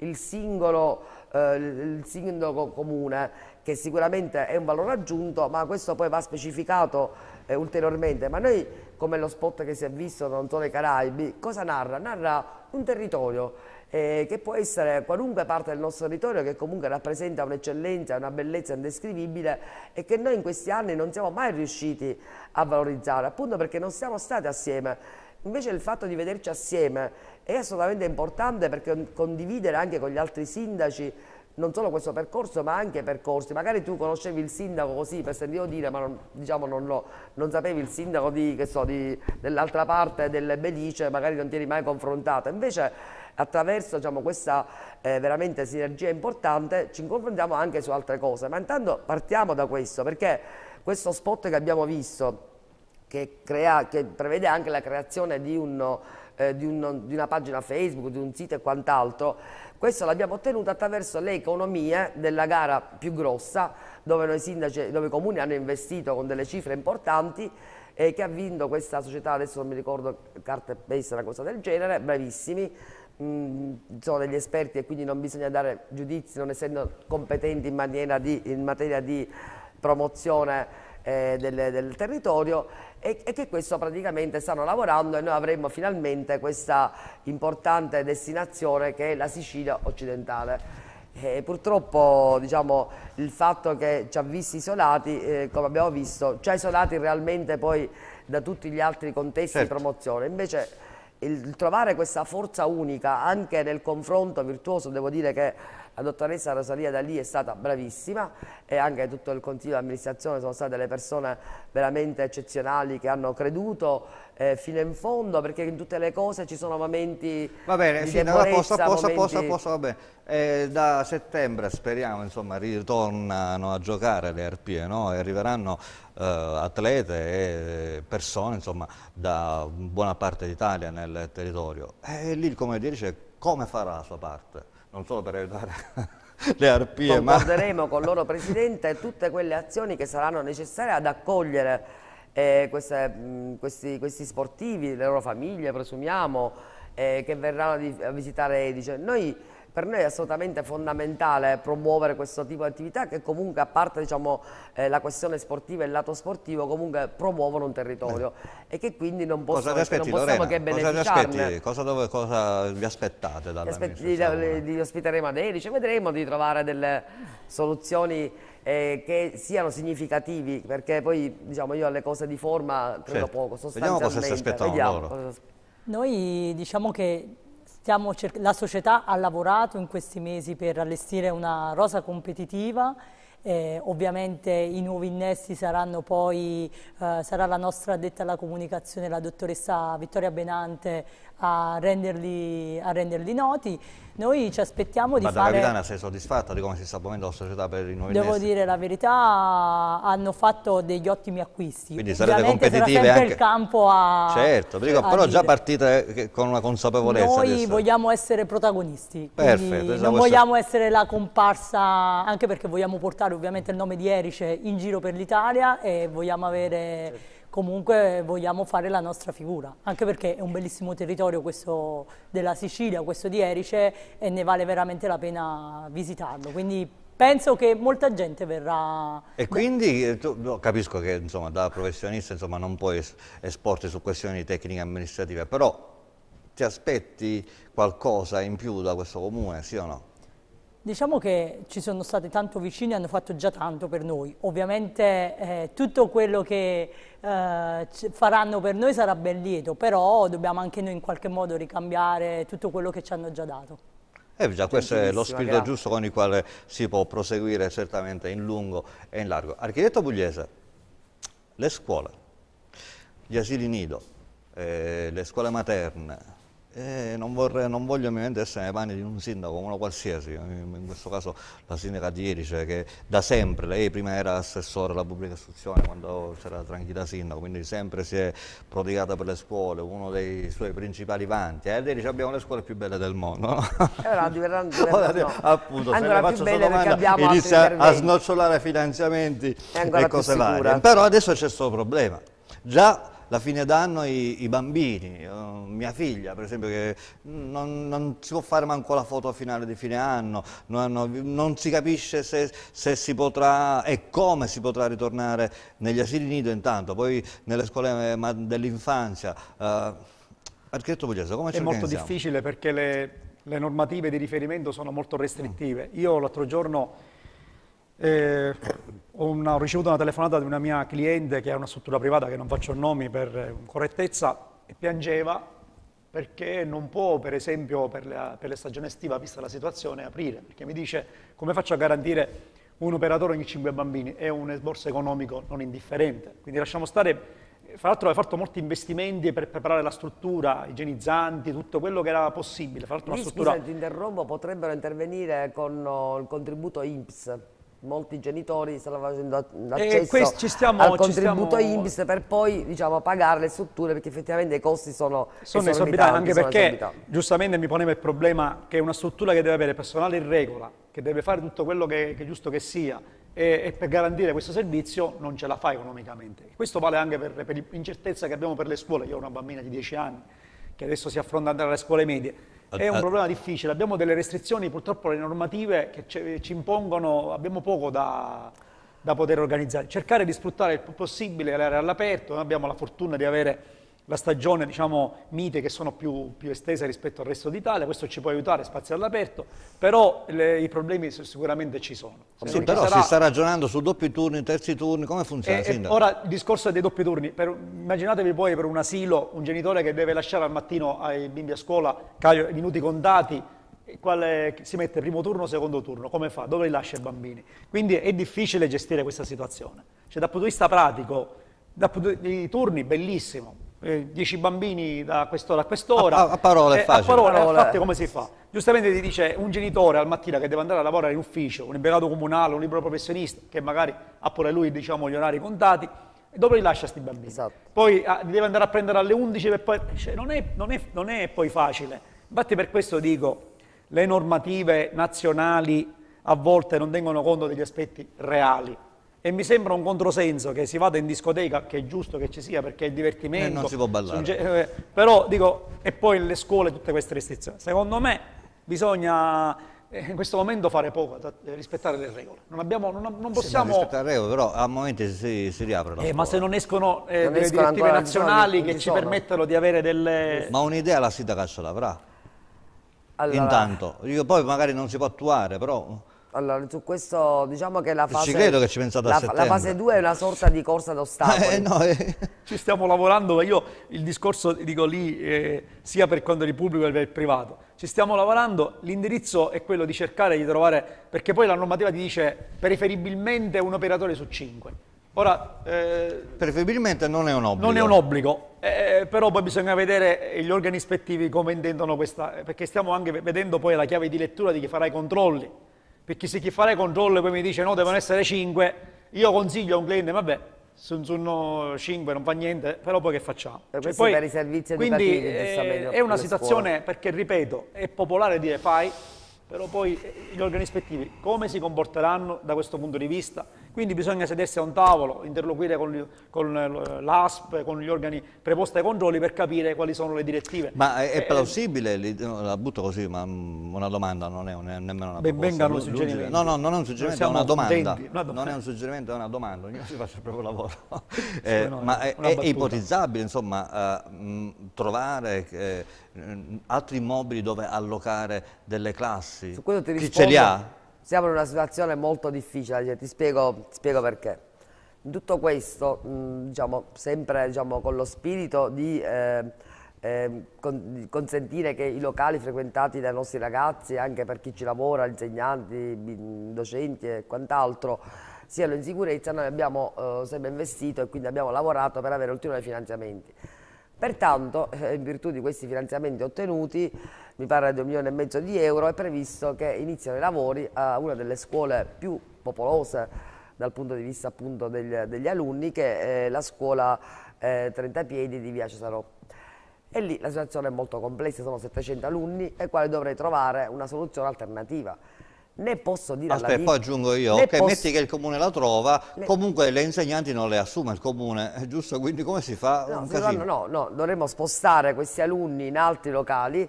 B: il singolo, eh, il sindaco comune che sicuramente è un valore aggiunto ma questo poi va specificato eh, ulteriormente ma noi come lo spot che si è visto non solo i Caraibi cosa narra? Narra un territorio eh, che può essere qualunque parte del nostro territorio che comunque rappresenta un'eccellenza, una bellezza indescrivibile e che noi in questi anni non siamo mai riusciti a valorizzare, appunto perché non siamo stati assieme. Invece il fatto di vederci assieme è assolutamente importante perché condividere anche con gli altri sindaci non solo questo percorso ma anche percorsi, magari tu conoscevi il sindaco così per sentire dire ma non, diciamo non, lo, non sapevi il sindaco so, dell'altra parte del Belice, magari non ti eri mai confrontato, invece attraverso diciamo, questa eh, veramente sinergia importante ci confrontiamo anche su altre cose, ma intanto partiamo da questo, perché questo spot che abbiamo visto, che, crea, che prevede anche la creazione di un... Eh, di, un, di, una pagina Facebook, di un sito e quant'altro. Questo l'abbiamo ottenuto attraverso le economie della gara più grossa, dove, noi sindaci, dove i comuni hanno investito con delle cifre importanti e che ha vinto questa società, adesso non mi ricordo, Carte Base, una cosa del genere, bravissimi, mh, mm, sono degli esperti e quindi non bisogna dare giudizi non essendo competenti in, di, in materia di promozione eh, del, del, territorio e, e, che questo praticamente stanno lavorando e noi avremo finalmente questa importante destinazione che è la Sicilia occidentale. E purtroppo diciamo, il fatto che ci ha visti isolati, eh, come abbiamo visto, ci ha isolati realmente poi da tutti gli altri contesti certo. di promozione. Invece il trovare questa forza unica anche nel confronto virtuoso, devo dire che la dottoressa Rosalia Dalì è stata bravissima e anche tutto il consiglio di amministrazione sono state delle persone veramente eccezionali che hanno creduto eh, fino in fondo, perché in tutte le cose ci sono momenti Va bene, sì, allora posso, posso, momenti... posso,
A: va bene. Eh, da settembre speriamo, insomma, ritornano a giocare le arpie, no? E arriveranno eh, atlete e persone, insomma, da buona parte d'Italia nel territorio. E lì, come dice, come farà la sua parte? Non solo per aiutare... [LAUGHS] le arpie. Concorderemo
B: ma... con il loro presidente tutte quelle azioni che saranno necessarie ad accogliere eh, queste, mh, questi, questi, sportivi, le loro famiglie presumiamo, eh, che verranno a visitare Edice. Noi, per noi è assolutamente fondamentale promuovere questo tipo di attività che comunque a parte diciamo, eh, la questione sportiva e il lato sportivo comunque promuovono un territorio Beh. e che quindi non, possono, cosa aspetti, non possiamo Lorena, che beneficiarne.
A: Cosa, dove, cosa vi aspettate Dalla Aspetti,
B: li, li, li ospiteremo ad Erice, vedremo di trovare delle soluzioni eh, che siano significativi, perché poi diciamo io alle cose di forma credo certo. poco, sostanzialmente. Vediamo cosa si aspettano Vediamo. loro.
C: Noi diciamo che la società ha lavorato in questi mesi per allestire una rosa competitiva eh, ovviamente i nuovi innesti saranno poi, eh, sarà la nostra addetta alla comunicazione, la dottoressa Vittoria Benante, a renderli, a renderli noti. Noi ci aspettiamo di Ma fare... Ma Capitana
A: sei soddisfatta di come si sta muovendo la società per i nuovi Devo innesti?
C: dire la verità, hanno fatto degli ottimi acquisti. Quindi sarete Ovviamente competitive sarà anche... il campo a... Certo, dico, a però già
A: partite eh, con una consapevolezza. Noi
C: vogliamo essere protagonisti, Perfetto, esatto, non vogliamo essere... essere la comparsa, anche perché vogliamo portare ovviamente il nome di Erice in giro per l'Italia e vogliamo avere... Certo comunque vogliamo fare la nostra figura, anche perché è un bellissimo territorio questo della Sicilia, questo di Erice e ne vale veramente la pena visitarlo, quindi penso che molta gente verrà...
A: E quindi eh, tu, capisco che insomma, da professionista insomma, non puoi esporti su questioni tecniche amministrative, però ti aspetti qualcosa in più da questo comune, sì o no?
C: Diciamo che ci sono stati tanto vicini e hanno fatto già tanto per noi. Ovviamente eh, tutto quello che eh, faranno per noi sarà ben lieto, però dobbiamo anche noi in qualche modo ricambiare tutto quello che ci hanno già dato.
A: Eh già, questo è lo spirito grazie. giusto con il quale si può proseguire certamente in lungo e in largo. Architetto Pugliese, le scuole, gli asili nido, eh, le scuole materne, eh, non, vorrei, non, voglio ovviamente essere nei panni di un sindaco, uno qualsiasi, in questo caso la sindaca di Gierice che da sempre, lei prima era assessore alla pubblica istruzione quando c'era tranquilla sindaco, quindi sempre si è prodigata per le scuole, uno dei suoi principali vanti. Eh, lei dice abbiamo le scuole più belle del mondo. No?
B: Eh, diverranno, [LAUGHS] diverranno, no. Appunto, se ne faccio solo domanda inizia a snocciolare
A: finanziamenti e cose varie. Però adesso c'è questo problema. Già la fine d'anno i, i, bambini, eh, mia figlia per esempio che non, non, si può fare manco la foto finale di fine anno, non, non si capisce se, se, si potrà e come si potrà ritornare negli asili nido intanto, poi nelle scuole eh, dell'infanzia. Eh, Architetto Pugliese, come ci È molto difficile
D: perché le, le normative di riferimento sono molto restrittive. Io l'altro giorno eh, ho, una, ho, ricevuto una telefonata di una mia cliente che è una struttura privata, che non faccio nomi per eh, correttezza, e piangeva perché non può, per esempio, per, la, per le stagioni estiva, vista la situazione, aprire. Perché mi dice come faccio a garantire un operatore ogni 5 bambini? È un esborso economico non indifferente. Quindi lasciamo stare eh, fra l'altro aveva fatto molti investimenti per preparare la struttura, igienizzanti, tutto quello che era possibile. Fra l'altro una struttura... Scusa, ti
B: interrompo, potrebbero intervenire con oh, il contributo INPS molti genitori stanno facendo eh, accesso stiamo, al contributo stiamo... INPS per poi diciamo, pagare le strutture perché effettivamente i costi sono, sono esorbitanti. Anche sono perché esorbitanti.
D: giustamente mi poneva il problema che una struttura che deve avere personale in regola, che deve fare tutto quello che, che giusto che sia, e, e, per garantire questo servizio non ce la fa economicamente. Questo vale anche per, per l'incertezza che abbiamo per le scuole. Io ho una bambina di 10 anni che adesso si affronta ad andare alle scuole medie è un eh, eh. problema difficile, abbiamo delle restrizioni, purtroppo le normative che eh, ci impongono, abbiamo poco da, da poter organizzare. Cercare di sfruttare il più possibile l'area all'aperto, noi abbiamo la fortuna di avere la stagione diciamo, mite che sono più, più, estese rispetto al resto d'Italia, questo ci può aiutare, spazio all'aperto, però le, i problemi sicuramente ci sono. Sì, però ci sarà... si sta
A: ragionando su doppi turni, terzi turni, come funziona? E, eh, e eh,
D: ora il discorso dei doppi turni, per, immaginatevi poi per un asilo un genitore che deve lasciare al mattino ai bimbi a scuola i minuti contati, quale, si mette primo turno secondo turno, come fa, dove li lascia i bambini. Quindi è difficile gestire questa situazione. Cioè, dal punto di vista pratico, i turni, bellissimo, 10 eh, bambini da quest'ora a quest'ora. A, a parole è eh, facile. A parole, eh, parole. Infatti, come si fa? Giustamente ti dice un genitore al mattino che deve andare a lavorare in ufficio, un impiegato comunale, un libero professionista, che magari ha pure lui diciamo, gli orari contati, e dopo li lascia questi bambini. Esatto. Poi ah, li deve andare a prendere alle 11 per poi... Cioè, non, è, non, è, non è poi facile. Infatti per questo dico, le normative nazionali a volte non tengono conto degli aspetti reali. E mi sembra un controsenso che si vada in discoteca, che è giusto che ci sia perché è divertimento. E eh, non si può ballare. Eh, però dico, e poi le scuole tutte queste restrizioni. Secondo me bisogna eh, in questo momento fare poco, rispettare le regole. Non, abbiamo, non, non possiamo... Sì,
A: rispettare le regole, però a momenti si, si riapre la eh,
D: Ma se non escono eh, non delle escono direttive nazionali che ci permettono
A: di avere delle... Ma un'idea la sindaca ce l'avrà.
B: Allora... Intanto, Io poi magari non si può attuare, però allora, su questo diciamo che la fase... Ci credo che ci pensate la, la fase 2 è una sorta di corsa d'ostacoli. Eh, no, eh.
D: Ci stiamo lavorando, ma io il discorso dico lì, eh, sia per quanto riguarda il pubblico che per il privato. Ci stiamo lavorando, l'indirizzo è quello di cercare di trovare, perché poi la normativa ti dice preferibilmente un operatore su 5. Ora, eh,
A: preferibilmente non è un obbligo. Non è un
D: obbligo, eh, eh, però poi bisogna vedere gli organi ispettivi come intendono questa, perché stiamo anche vedendo poi la chiave di lettura di chi farà i controlli perché se chi fa le controllo poi mi dice no, devono essere 5, io consiglio a un cliente, vabbè, se sono 5 non fa niente, però poi che facciamo? Per eh, cioè, poi, per i servizi quindi è, eh, è una situazione, scuole. perché ripeto, è popolare dire fai, però poi eh, gli organi ispettivi come si comporteranno da questo punto di vista? Quindi bisogna sedersi a un tavolo, interloquire con, con eh, l'ASP, con gli organi preposti ai controlli per capire quali sono le direttive. Ma è, è eh,
A: plausibile, la butto così, ma una domanda non è un, nemmeno una ben, proposta. Vengano suggerimenti. No, no, non è un suggerimento, è una domanda. una domanda. Non è un suggerimento, è una domanda, ognuno si faccia il proprio lavoro. [LAUGHS] eh, sì, no, ma è, è ipotizzabile, insomma, uh, eh, mh, trovare... Eh, altri immobili dove allocare delle classi? Su questo ti rispondo, Chi ce li ha?
B: siamo in una situazione molto difficile, ti spiego, ti spiego perché. Tutto questo, mh, diciamo, sempre diciamo, con lo spirito di eh, eh, con, consentire che i locali frequentati dai nostri ragazzi, anche per chi ci lavora, insegnanti, docenti e quant'altro, siano in sicurezza, noi abbiamo eh, sempre investito e quindi abbiamo lavorato per avere ulteriori finanziamenti. Pertanto, eh, in virtù di questi finanziamenti ottenuti, mi pare di un milione e mezzo di euro, è previsto che iniziano i lavori a una delle scuole più popolose dal punto di vista appunto degli, degli alunni, che è la scuola eh, 30 Piedi di Via Cesarò. E lì la situazione è molto complessa, sono 700 alunni ai quali dovrei trovare una soluzione alternativa Ne posso dire Aspetta, alla poi aggiungo
A: io, che okay, posso... metti che il comune la trova, ne... comunque le insegnanti non le assume il comune, è [LAUGHS] giusto? Quindi come si fa no, no,
B: no, no, dovremmo spostare questi alunni in altri locali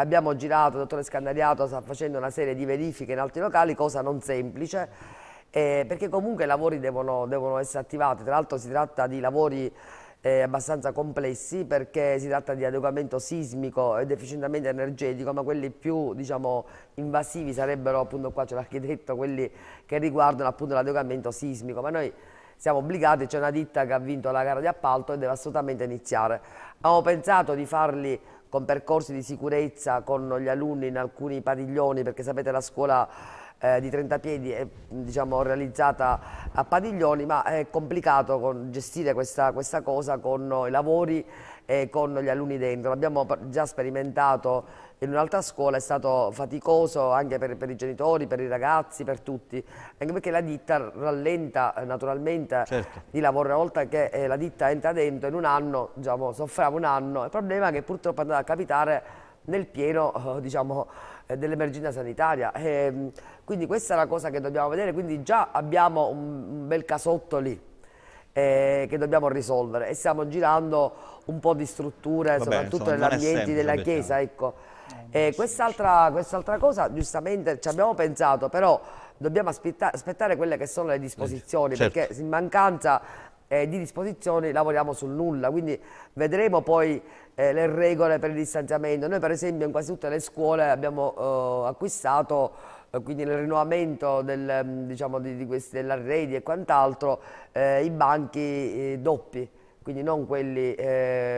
B: abbiamo girato, il dottore Scandariato sta facendo una serie di verifiche in altri locali, cosa non semplice, eh, perché comunque i lavori devono, devono essere attivati, tra l'altro si tratta di lavori eh, abbastanza complessi perché si tratta di adeguamento sismico ed efficientamento energetico, ma quelli più diciamo, invasivi sarebbero appunto qua c'è l'architetto, quelli che riguardano appunto l'adeguamento sismico, ma noi siamo obbligati, c'è una ditta che ha vinto la gara di appalto e deve assolutamente iniziare. Abbiamo pensato di farli con percorsi di sicurezza con gli alunni in alcuni padiglioni, perché sapete la scuola eh, di 30 piedi è diciamo, realizzata a padiglioni, ma è complicato con, gestire questa, questa cosa con i lavori e con gli alunni dentro. L'abbiamo già sperimentato in un'altra scuola è stato faticoso anche per, per, i genitori, per i ragazzi, per tutti, anche perché la ditta rallenta eh, naturalmente certo. di lavoro, una volta che eh, la ditta entra dentro in un anno, diciamo, soffriamo un anno, il problema è che purtroppo è andato a capitare nel pieno, eh, diciamo, eh, dell'emergenza sanitaria. E, ehm, quindi questa è la cosa che dobbiamo vedere, quindi già abbiamo un bel casotto lì eh, che dobbiamo risolvere e stiamo girando un po' di strutture, Vabbè, soprattutto negli ambienti della Chiesa. Ecco eh, eh quest'altra, quest'altra cosa, giustamente ci abbiamo pensato, però dobbiamo aspetta, aspettare quelle che sono le disposizioni, eh, certo. perché in mancanza eh, di disposizioni lavoriamo sul nulla, quindi vedremo poi eh, le regole per il distanziamento. Noi per esempio in quasi tutte le scuole abbiamo eh, acquistato quindi il rinnovamento del, mm, diciamo, di, di questi, dell'arredi e quant'altro, i banchi doppi, quindi non quelli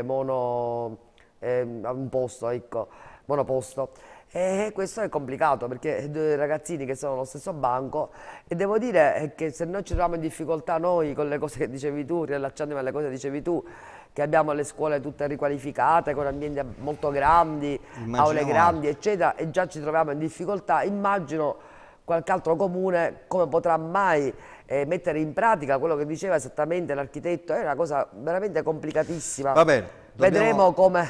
B: mono a un posto, ecco monoposto. E questo è complicato perché due ragazzini che sono allo stesso banco e devo dire che se noi ci troviamo in difficoltà noi con le cose che dicevi tu, riallacciandomi alle cose che dicevi tu, che abbiamo le scuole tutte riqualificate, con ambienti molto grandi, Immaginiamo. aule grandi eccetera e già ci troviamo in difficoltà, immagino qualche altro comune come potrà mai eh, mettere in pratica quello che diceva esattamente l'architetto, è una cosa veramente complicatissima. Va bene. Dobbiamo... Vedremo come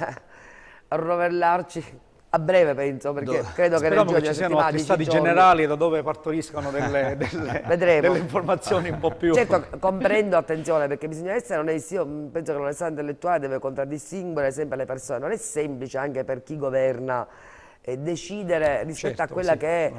B: rovellarci a breve penso, perché Do... credo che Speriamo che ci siano attestati generali da dove partoriscono delle, [LAUGHS] delle, delle informazioni un po' più... Certo, comprendo, attenzione, perché bisogna essere onesti, io penso che l'onestà intellettuale deve contraddistinguere sempre le persone, non è semplice anche per chi governa eh, decidere rispetto certo, a quella sì. che è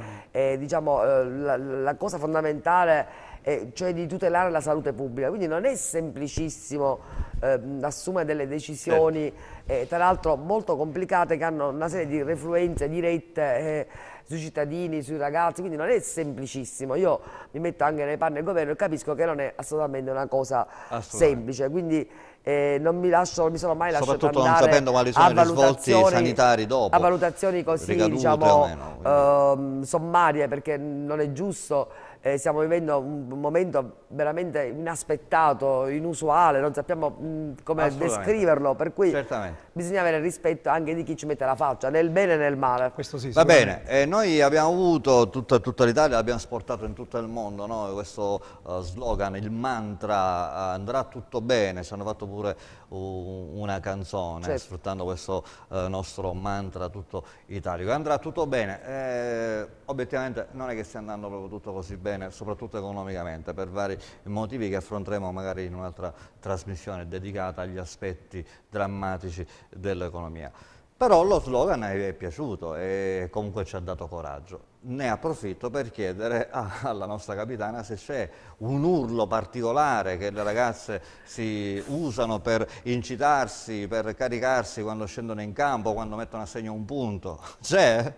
B: eh, diciamo, eh, la, la, cosa fondamentale eh, cioè di tutelare la salute pubblica. Quindi non è semplicissimo eh, assumere delle decisioni, certo. Eh, tra l'altro molto complicate, che hanno una serie di refluenze dirette eh, sui cittadini, sui ragazzi, quindi non è semplicissimo. Io mi metto anche nei panni del governo e capisco che non è assolutamente una cosa semplice, quindi eh, non mi, lascio, non mi sono mai lasciato Soprattutto andare non sapendo quali sono i risvolti sanitari dopo. A valutazioni così, diciamo, ehm, sommarie, perché non è giusto eh, stiamo vivendo un momento veramente inaspettato, inusuale, non sappiamo mh, mm, come descriverlo, per cui Certamente. bisogna avere rispetto anche di chi ci mette la faccia, nel bene e nel male. Questo sì, Va bene,
A: eh, noi abbiamo avuto tutta, tutta l'Italia, l'abbiamo sportato in tutto il mondo, no? questo uh, slogan, il mantra, uh, andrà tutto bene, ci hanno fatto pure uh, una canzone certo. sfruttando questo eh, nostro mantra tutto italico, andrà tutto bene, obiettivamente non è che stia andando proprio tutto così bene bene, soprattutto economicamente, per vari motivi che affronteremo magari in un'altra trasmissione dedicata agli aspetti drammatici dell'economia. Però lo slogan è piaciuto e comunque ci ha dato coraggio. Ne approfitto per chiedere a, alla nostra capitana se c'è un urlo particolare che le ragazze si usano per incitarsi, per caricarsi quando scendono in campo, quando mettono a segno un punto. C'è?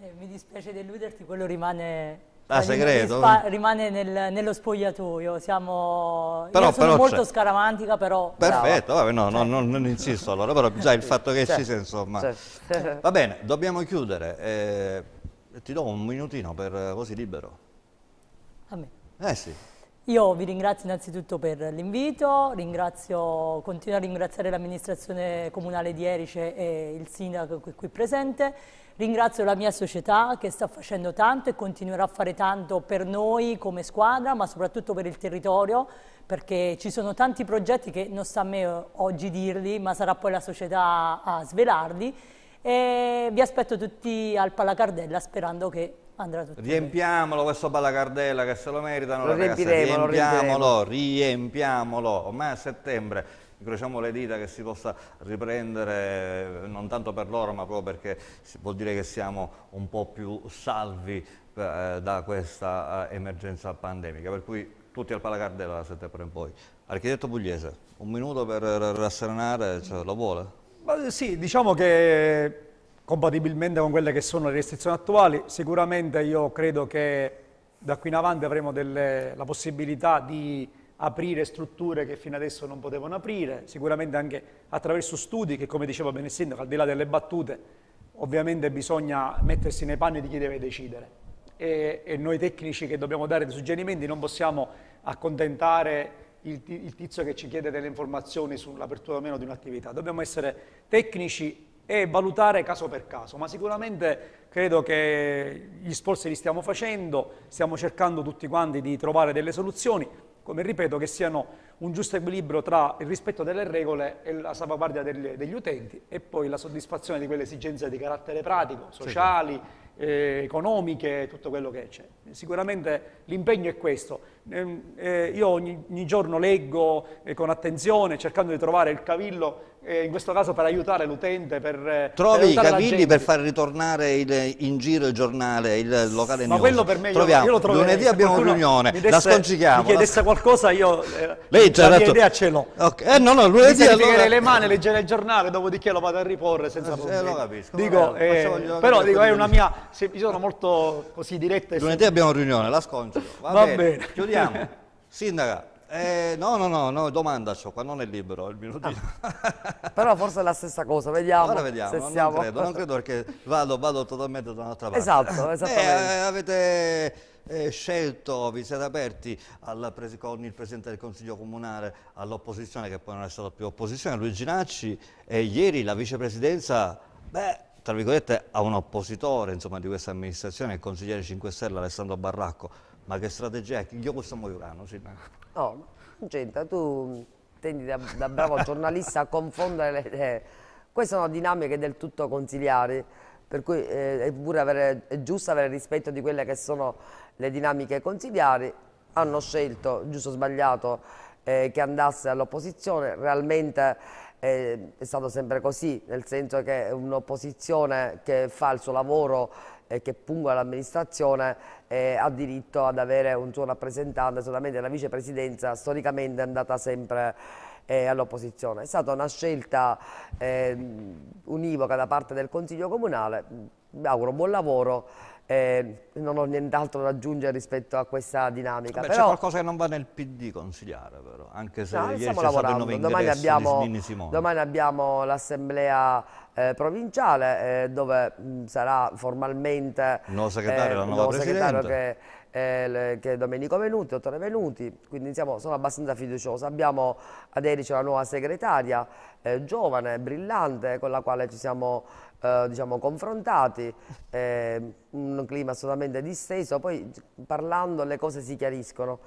C: Eh, mi dispiace deluderti, quello rimane Ah, segreto? Rimane nel, nello spogliatoio, siamo... Però, sono però molto scaramantica, però... Perfetto,
A: vabbè, no, no, non, non, insisto allora, però già il fatto che ci certo. sia, insomma... Certo. Va bene, dobbiamo chiudere. Eh, ti do un minutino per eh, così libero. A me? Eh sì.
C: Io vi ringrazio innanzitutto per l'invito, continuo a ringraziare l'amministrazione comunale di Erice e il sindaco qui presente Ringrazio la mia società che sta facendo tanto e continuerà a fare tanto per noi come squadra, ma soprattutto per il territorio, perché ci sono tanti progetti che non sta a me oggi dirli, ma sarà poi la società a svelarli. E vi aspetto tutti al Palacardella sperando che andrà tutto
A: bene. Riempiamolo bene. questo Palacardella che se lo meritano lo ragazzi, riempiamolo, lo riempiamolo, riempiamolo, ormai a settembre Incrociamo le dita che si possa riprendere, eh, non tanto per loro, ma proprio perché vuol dire che siamo un po' più salvi eh, da questa eh, emergenza pandemica. Per cui tutti al Palacardella da settembre in poi. Architetto Pugliese, un minuto per rasserenare, cioè, lo vuole?
D: Ma eh, sì, diciamo che compatibilmente con quelle che sono le restrizioni attuali, sicuramente io credo che da qui in avanti avremo delle, la possibilità di aprire strutture che fino adesso non potevano aprire, sicuramente anche attraverso studi che, come diceva bene il sindaco, al di là delle battute, ovviamente bisogna mettersi nei panni di chi deve decidere. E, e noi tecnici che dobbiamo dare dei suggerimenti non possiamo accontentare il, il tizio che ci chiede delle informazioni sull'apertura o meno di un'attività. Dobbiamo essere tecnici e valutare caso per caso, ma sicuramente credo che gli sforzi li stiamo facendo, stiamo cercando tutti quanti di trovare delle soluzioni, come ripeto, che siano un giusto equilibrio tra il rispetto delle regole e la salvaguardia degli, degli utenti e poi la soddisfazione di quelle esigenze di carattere pratico, sociali, sì. eh, economiche, tutto quello che c'è. Sicuramente l'impegno è questo. Eh, eh, io ogni, ogni, giorno leggo eh, con attenzione, cercando di trovare il cavillo eh, in questo caso per aiutare l'utente, per eh, Trovi per i cavilli per
A: far ritornare il, in giro il giornale, il locale Ma news. quello per me, Troviamo. io, lo troverei. Lunedì abbiamo riunione, desse, la sconcichiamo. Mi chiedesse la...
D: qualcosa io, eh, Lei la mia idea
A: ce l'ho. Okay. Eh, no, no, lunedì mi allora... le
D: mani, leggere il giornale, dopodiché lo vado a riporre senza eh, problemi. lo capisco. Dico, eh, però dico, è una mia, se, mi sono molto così diretta. Lunedì
A: abbiamo riunione, la sconcio. Va, Va bene. bene. Chiudiamo. [LAUGHS] Sindaca. Eh, no, no, no, no, domanda ciò, qua non è libero il minuto.
B: Ah, [LAUGHS] però forse è la stessa cosa, vediamo. Ora vediamo, se non siamo... credo, non credo
A: perché vado, vado totalmente da un'altra parte. Esatto, eh, esattamente. Eh, avete eh, scelto, vi siete aperti al, con il Presidente del Consiglio Comunale all'opposizione, che poi non è stata più opposizione, Luigi Nacci, e ieri la vicepresidenza, beh, tra virgolette, a un oppositore insomma, di questa amministrazione, il consigliere 5 Stelle Alessandro Barracco, ma che strategia è? Io questo muoio, no? Sì.
B: No, Genta, tu tendi da, da bravo [LAUGHS] giornalista a confondere le idee. Eh, queste sono dinamiche del tutto consiliari, per cui eh, è pure avere, è giusto avere rispetto di quelle che sono le dinamiche consiliari. Hanno scelto, giusto o sbagliato, eh, che andasse all'opposizione, realmente eh, è stato sempre così, nel senso che un'opposizione che fa il suo lavoro eh, che pungono l'amministrazione eh, ha diritto ad avere un suo rappresentante, solamente la vicepresidenza storicamente è andata sempre eh, all'opposizione. È stata una scelta eh, univoca da parte del Consiglio Comunale, mi auguro buon lavoro eh, non ho nient'altro da aggiungere rispetto a questa dinamica. Vabbè, però... C'è qualcosa
A: che non va nel PD consigliare, però, anche se no, ieri c'è stato il nuovo ingresso abbiamo, Domani
B: abbiamo l'assemblea eh, provinciale eh, dove mh, mm, sarà formalmente
A: il nuovo segretario, eh, il nuovo segretario che,
B: eh, le, che, è Domenico Venuti, dottore Venuti, quindi diciamo, sono abbastanza fiducioso. Abbiamo ad Erice la nuova segretaria, eh, giovane, brillante, con la quale ci siamo eh, diciamo, confrontati, eh, un clima assolutamente disteso, poi parlando le cose si chiariscono.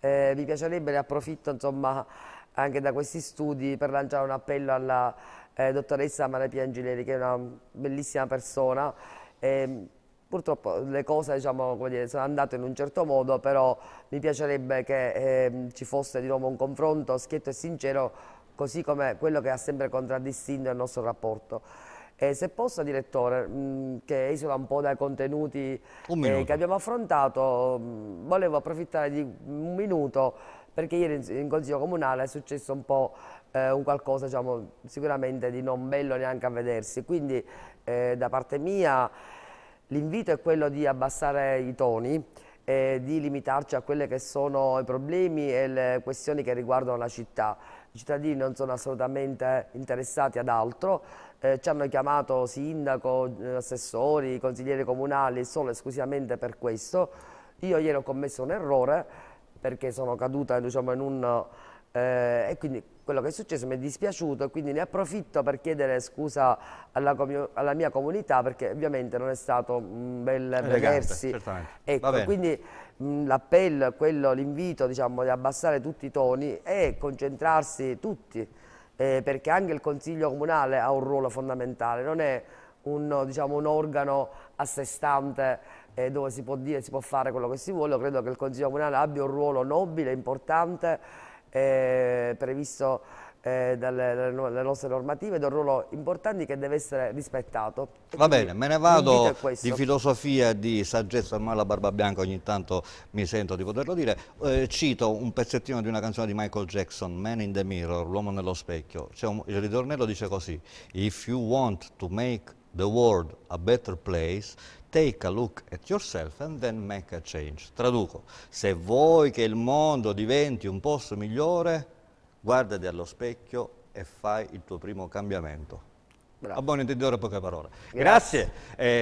B: Eh, mi piacerebbe, ne approfitto insomma, anche da questi studi per lanciare un appello alla eh, dottoressa Maria Piangileri, che è una bellissima persona. purtroppo le cose diciamo, dire, sono andate in un certo modo, però mi piacerebbe che ehm, ci fosse di nuovo un confronto schietto e sincero, così come quello che ha sempre contraddistinto il nostro rapporto. Eh, se posso, direttore, mm, che esula un po' dai contenuti eh, che abbiamo affrontato, mm, volevo approfittare di un minuto perché ieri in, Consiglio Comunale è successo un po' eh, un qualcosa diciamo, sicuramente di non bello neanche a vedersi, quindi eh, da parte mia l'invito è quello di abbassare i toni, e di limitarci a quelli che sono i problemi e le questioni che riguardano la città. I cittadini non sono assolutamente interessati ad altro, eh, ci hanno chiamato sindaco, eh, assessori, consiglieri comunali solo e esclusivamente per questo. Io ieri ho commesso un errore perché sono caduta diciamo, in un... Eh, e quindi quello che è successo mi è dispiaciuto e quindi ne approfitto per chiedere scusa alla, alla mia comunità perché ovviamente non è stato un mm, bel vedersi. Ecco, quindi mm, l'appello l'invito diciamo, di abbassare tutti i toni e concentrarsi tutti eh, perché anche il Consiglio Comunale ha un ruolo fondamentale, non è un, diciamo, un organo a sé stante eh, dove si può dire, si può fare quello che si vuole, Io credo che il Consiglio Comunale abbia un ruolo nobile, importante, eh, previsto eh, dalle, dalle, nostre normative ed un ruolo importante che deve essere rispettato.
A: Va bene, me ne vado di filosofia, di saggezza, ormai la barba bianca ogni tanto mi sento di poterlo dire. Eh, cito un pezzettino di una canzone di Michael Jackson, Man in the Mirror, l'uomo nello specchio. Un, il ritornello dice così, If you want to make the world a better place, take a look at yourself and then make a change. Traduco, se vuoi che il mondo diventi un posto migliore, guardati allo specchio e fai il tuo primo cambiamento. Bravo. A buon intenditore poche parole. Grazie. Grazie.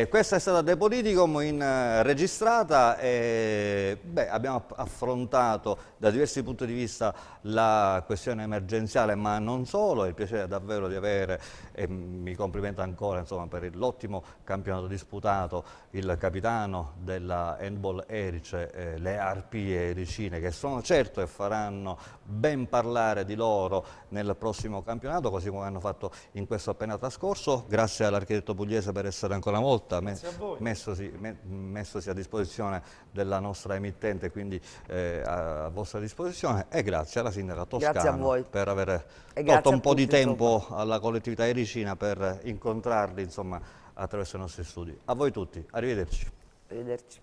A: Eh, questa è stata The Politicum in eh, registrata. Eh, beh, abbiamo affrontato da diversi punti di vista la questione emergenziale, ma non solo. È il piacere davvero di avere, e mi complimento ancora insomma, per l'ottimo campionato disputato, il capitano della Handball Erice, eh, le Arpie Ericine, che sono certo e faranno ben parlare di loro nel prossimo campionato, così come hanno fatto in questo appena trascorso corso, grazie all'architetto Pugliese per essere ancora una volta me a messosi, me messosi, a disposizione della nostra emittente, quindi eh, a, vostra disposizione e grazie alla sindaca Toscana per aver tolto un po' di tempo insomma. alla collettività ericina per incontrarli insomma, attraverso i nostri studi. A voi tutti, arrivederci.
B: Arrivederci.